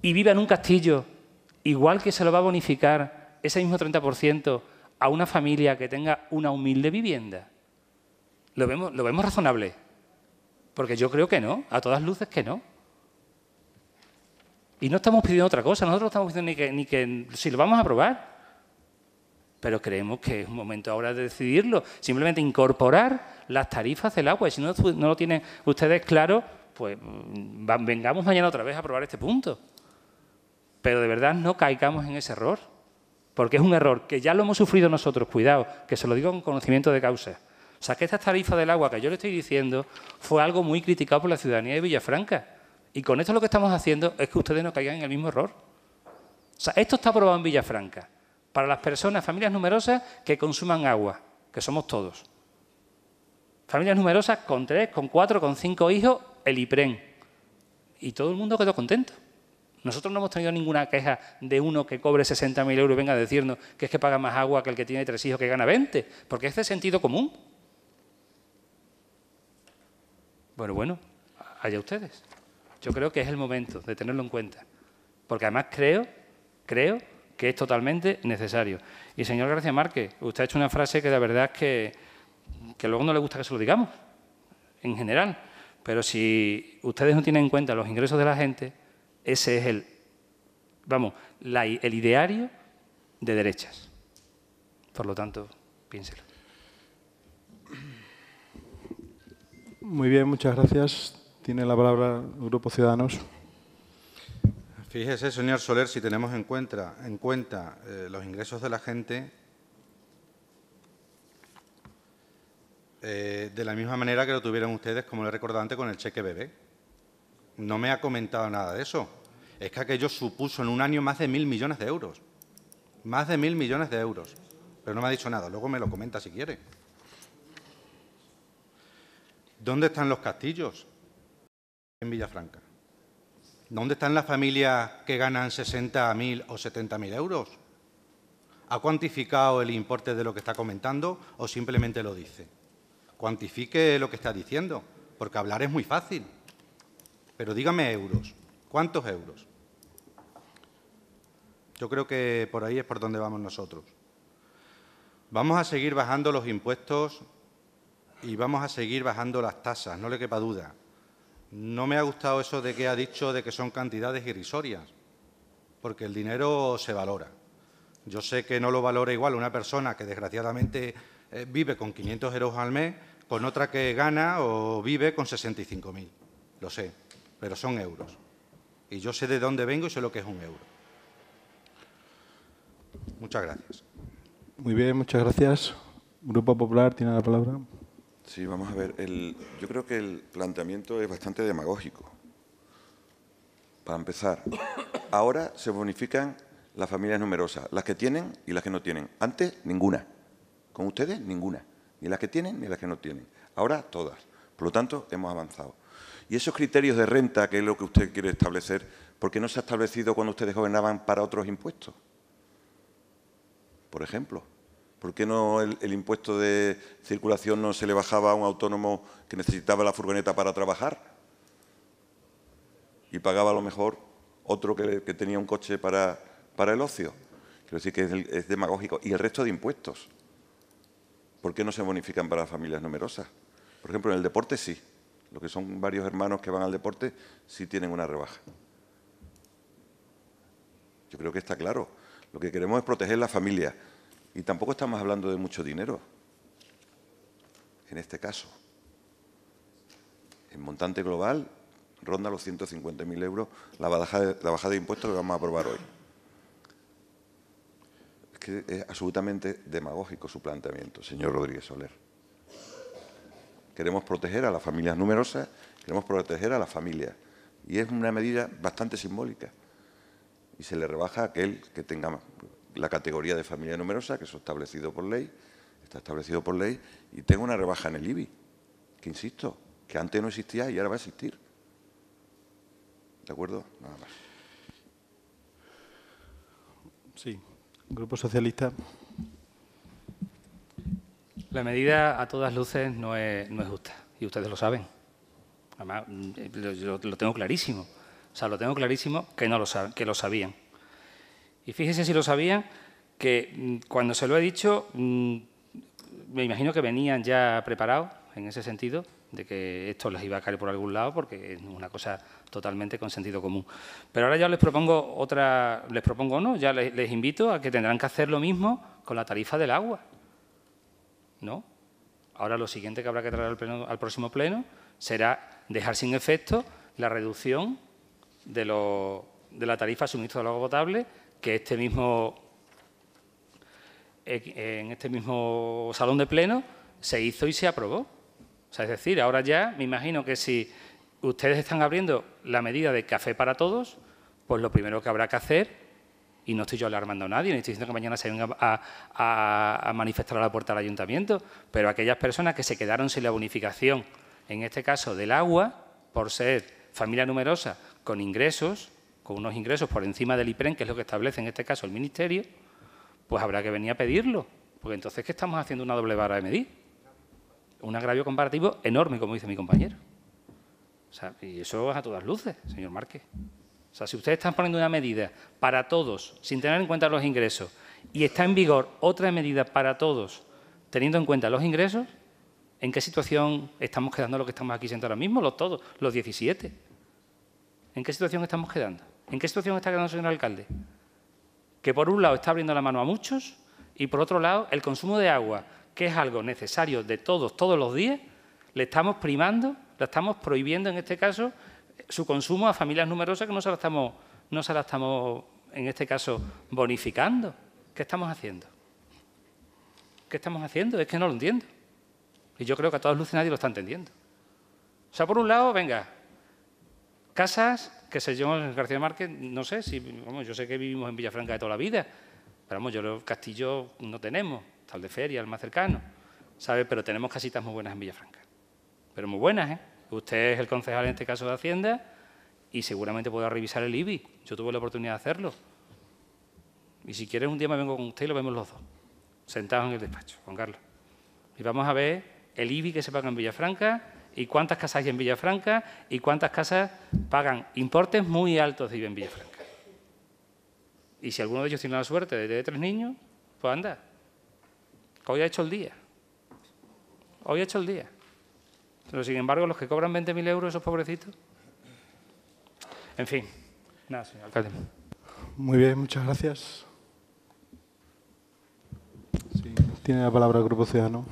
y viva en un castillo, igual que se lo va a bonificar ese mismo 30% a una familia que tenga una humilde vivienda? ¿Lo vemos, ¿Lo vemos razonable? Porque yo creo que no, a todas luces que no. Y no estamos pidiendo otra cosa, nosotros no estamos pidiendo ni que, si lo vamos a aprobar. Pero creemos que es momento ahora de decidirlo. Simplemente incorporar las tarifas del agua. Y si no, no lo tienen ustedes claro, pues mm, vengamos mañana otra vez a aprobar este punto. Pero de verdad no caigamos en ese error porque es un error que ya lo hemos sufrido nosotros, cuidado, que se lo digo con conocimiento de causa. O sea, que esta tarifa del agua que yo le estoy diciendo fue algo muy criticado por la ciudadanía de Villafranca. Y con esto lo que estamos haciendo es que ustedes no caigan en el mismo error. O sea, esto está aprobado en Villafranca para las personas, familias numerosas que consuman agua, que somos todos. Familias numerosas con tres, con cuatro, con cinco hijos, el IPREN. Y todo el mundo quedó contento. Nosotros no hemos tenido ninguna queja de uno que cobre 60.000 euros y venga a decirnos que es que paga más agua que el que tiene tres hijos que gana 20, porque es de sentido común. Bueno, bueno, allá ustedes. Yo creo que es el momento de tenerlo en cuenta, porque además creo, creo que es totalmente necesario. Y señor García Márquez, usted ha hecho una frase que la verdad es que, que luego no le gusta que se lo digamos, en general. Pero si ustedes no tienen en cuenta los ingresos de la gente, ese es el, vamos, el ideario de derechas. Por lo tanto, piénselo. Muy bien, muchas gracias. Tiene la palabra el Grupo Ciudadanos. Fíjese, señor Soler, si tenemos en cuenta, en cuenta eh, los ingresos de la gente, eh, de la misma manera que lo tuvieron ustedes, como le recordaba antes, con el cheque bebé no me ha comentado nada de eso. Es que aquello supuso en un año más de mil millones de euros. Más de mil millones de euros. Pero no me ha dicho nada. Luego me lo comenta si quiere. ¿Dónde están los castillos? En Villafranca. ¿Dónde están las familias que ganan mil o mil euros? ¿Ha cuantificado el importe de lo que está comentando o simplemente lo dice? Cuantifique lo que está diciendo, porque hablar es muy fácil. Pero dígame euros. ¿Cuántos euros? Yo creo que por ahí es por donde vamos nosotros. Vamos a seguir bajando los impuestos y vamos a seguir bajando las tasas, no le quepa duda. No me ha gustado eso de que ha dicho de que son cantidades irrisorias, porque el dinero se valora. Yo sé que no lo valora igual una persona que desgraciadamente eh, vive con 500 euros al mes con otra que gana o vive con 65.000. Lo sé pero son euros. Y yo sé de dónde vengo y sé lo que es un euro. Muchas gracias. Muy bien, muchas gracias. Grupo Popular tiene la palabra. Sí, vamos a ver. yo creo que el planteamiento es bastante demagógico. Para empezar, ahora se bonifican las familias numerosas, las que tienen y las que no tienen. Antes, ninguna. Con ustedes, ninguna. Ni las que tienen ni las que no tienen. Ahora, todas. Por lo tanto, hemos avanzado. Y esos criterios de renta, que es lo que usted quiere establecer, ¿por qué no se ha establecido cuando ustedes gobernaban para otros impuestos? Por ejemplo, ¿por qué no el, impuesto de circulación no se le bajaba a un autónomo que necesitaba la furgoneta para trabajar? Y pagaba a lo mejor otro que, tenía un coche para, para el ocio. Quiero decir que es, demagógico. Y el resto de impuestos. ¿Por qué no se bonifican para familias numerosas? Por ejemplo, en el deporte sí lo que son varios hermanos que van al deporte, sí tienen una rebaja. Yo creo que está claro. Lo que queremos es proteger la familia. Y tampoco estamos hablando de mucho dinero, en este caso. En montante global ronda los 150.000 euros la bajada, de impuestos que vamos a aprobar hoy. Es que es absolutamente demagógico su planteamiento, señor Rodríguez Soler. Queremos proteger a las familias numerosas, queremos proteger a las familias. Y es una medida bastante simbólica. Y se le rebaja a aquel que tenga la categoría de familia numerosa, que eso establecido por ley, está establecido por ley, y tengo una rebaja en el IBI, que insisto, que antes no existía y ahora va a existir. ¿De acuerdo? Nada más. Sí. Grupo Socialista. La medida a todas luces no es, no es justa y ustedes lo saben. Además, lo, tengo clarísimo. O sea, lo tengo clarísimo que no lo, que lo sabían. Y fíjense si lo sabían, que mm, cuando se lo he dicho, mm, me imagino que venían ya preparados en ese sentido, de que esto les iba a caer por algún lado, porque es una cosa totalmente con sentido común. Pero ahora ya les propongo otra, les propongo no, ya les invito a que tendrán que hacer lo mismo con la tarifa del agua. No. Ahora lo siguiente que habrá que traer al, al próximo pleno será dejar sin efecto la reducción de, de la tarifa suministro de agua potable que este mismo en este mismo salón de pleno se hizo y se aprobó. sea, es decir, ahora ya me imagino que si ustedes están abriendo la medida de café para todos, pues lo primero que habrá que hacer y no estoy yo alarmando a nadie, ni estoy diciendo que mañana se venga a, manifestar a la puerta del ayuntamiento, pero aquellas personas que se quedaron sin la bonificación, en este caso del agua, por ser familia numerosa con ingresos, con unos ingresos por encima del IPREN, que es lo que establece en este caso el Ministerio, pues habrá que venir a pedirlo. Porque entonces, ¿qué estamos haciendo una doble vara de medir? Un agravio comparativo enorme, como dice mi compañero. O sea, y eso es a todas luces, señor Márquez. O sea, si ustedes están poniendo una medida para todos, sin tener en cuenta los ingresos, y está en vigor otra medida para todos, teniendo en cuenta los ingresos, ¿en qué situación estamos quedando los que estamos aquí siendo ahora mismo, los todos, los 17? ¿En qué situación estamos quedando? ¿En qué situación está quedando el señor alcalde? Que por un lado está abriendo la mano a muchos y por otro lado el consumo de agua, que es algo necesario de todos, todos los días, le estamos primando, la estamos prohibiendo en este caso su consumo a familias numerosas que no se la estamos, no se estamos en este caso, bonificando. ¿Qué estamos haciendo? ¿Qué estamos haciendo? Es que no lo entiendo. Y yo creo que a todas luces nadie lo está entendiendo. O sea, por un lado, venga, casas, que se yo, en García Márquez, no sé si, vamos, yo sé que vivimos en Villafranca de toda la vida, pero vamos, yo los castillos no tenemos, tal de feria, el más cercano, ¿sabes? Pero tenemos casitas muy buenas en Villafranca. Pero muy buenas, ¿eh? Usted es el concejal en este caso de Hacienda y seguramente pueda revisar el IBI. Yo tuve la oportunidad de hacerlo. Y si quieres un día me vengo con usted y lo vemos los dos, sentados en el despacho, con Carlos. Y vamos a ver el IBI que se paga en Villafranca y cuántas casas hay en Villafranca y cuántas casas pagan importes muy altos de IBI en Villafranca. Y si alguno de ellos tiene la suerte de tener tres niños, pues anda. Hoy ha hecho el día. Hoy ha hecho el día. Pero sin embargo, los que cobran 20.000 euros, esos pobrecitos. En fin. Nada, señor alcalde. Muy bien, muchas gracias. tiene la palabra el Grupo Ciudadano.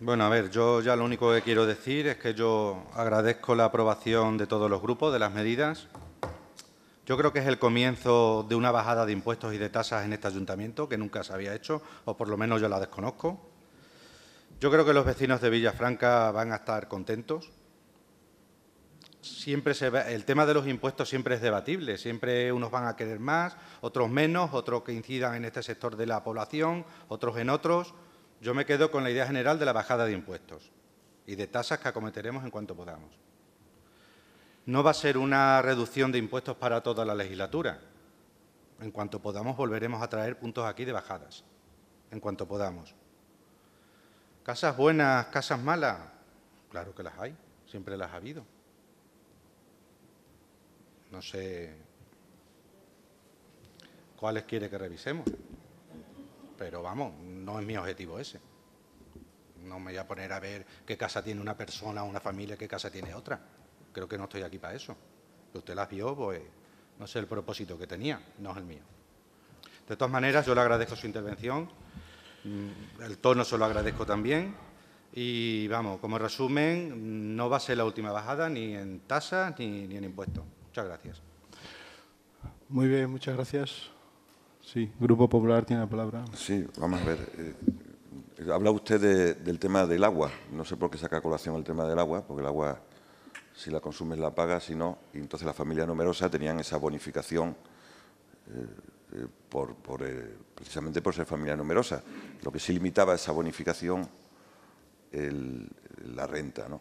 Bueno, a ver, yo ya lo único que quiero decir es que yo agradezco la aprobación de todos los grupos de las medidas. Yo creo que es el comienzo de una bajada de impuestos y de tasas en este ayuntamiento que nunca se había hecho, o por lo menos yo la desconozco. Yo creo que los vecinos de Villafranca van a estar contentos. Siempre se el tema de los impuestos siempre es debatible, siempre unos van a querer más, otros menos, otros que incidan en este sector de la población, otros en otros. Yo me quedo con la idea general de la bajada de impuestos y de tasas que acometeremos en cuanto podamos. No va a ser una reducción de impuestos para toda la legislatura. En cuanto podamos volveremos a traer puntos aquí de bajadas, en cuanto podamos. ¿Casas buenas, casas malas? Claro que las hay, siempre las ha habido. No sé cuáles quiere que revisemos, pero vamos, no es mi objetivo ese. No me voy a poner a ver qué casa tiene una persona, una familia, qué casa tiene otra. Creo que no estoy aquí para eso. usted las vio, pues no sé el propósito que tenía, no es el mío. De todas maneras, yo le agradezco su intervención Mm, el tono se lo agradezco también. Y vamos, como resumen, no va a ser la última bajada ni en tasas ni, en impuestos. Muchas gracias. Muy bien, muchas gracias. Sí, Grupo Popular tiene la palabra. Sí, vamos a ver. Eh, habla usted del tema del agua. No sé por qué saca colación el tema del agua, porque el agua, si la consumes, la paga, si no. Y entonces las familias numerosas tenían esa bonificación. Eh, eh, por, eh, precisamente por ser familia numerosa. Lo que sí limitaba esa bonificación, la renta. ¿no?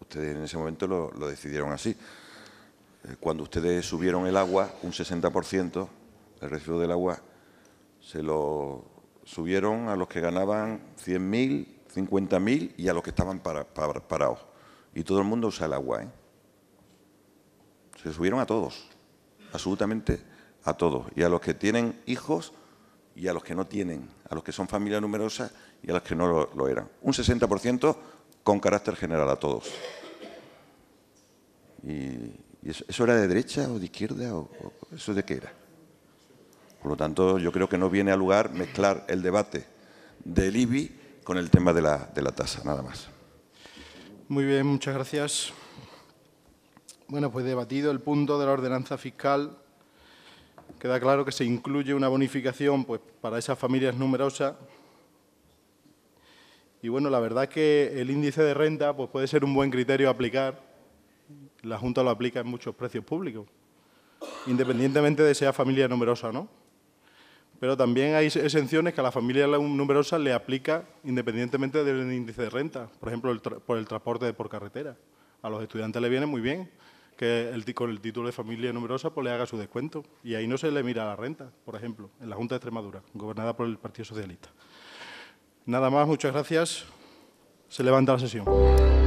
Ustedes en ese momento lo, decidieron así. Eh, cuando ustedes subieron el agua, un 60%, el recibo del agua, se lo subieron a los que ganaban 100.000, 50.000 y a los que estaban parados. Y todo el mundo usa el agua. ¿eh? Se subieron a todos, absolutamente a todos, y a los que tienen hijos y a los que no tienen, a los que son familias numerosas y a los que no lo, eran. Un 60% con carácter general a todos. ¿Y, eso, era de derecha o de izquierda? O, ¿Eso de qué era? Por lo tanto, yo creo que no viene a lugar mezclar el debate del IBI con el tema de la, de la tasa, nada más. Muy bien, muchas gracias. Bueno, pues debatido el punto de la ordenanza fiscal queda claro que se incluye una bonificación pues, para esas familias numerosas. Y bueno, la verdad es que el índice de renta pues, puede ser un buen criterio a aplicar. La Junta lo aplica en muchos precios públicos, independientemente de sea familia numerosa o no. Pero también hay exenciones que a la familia numerosa le aplica independientemente del índice de renta. Por ejemplo, por el transporte por carretera. A los estudiantes le viene muy bien que el, con el título de familia numerosa pues le haga su descuento. Y ahí no se le mira la renta, por ejemplo, en la Junta de Extremadura, gobernada por el Partido Socialista. Nada más, muchas gracias. Se levanta la sesión.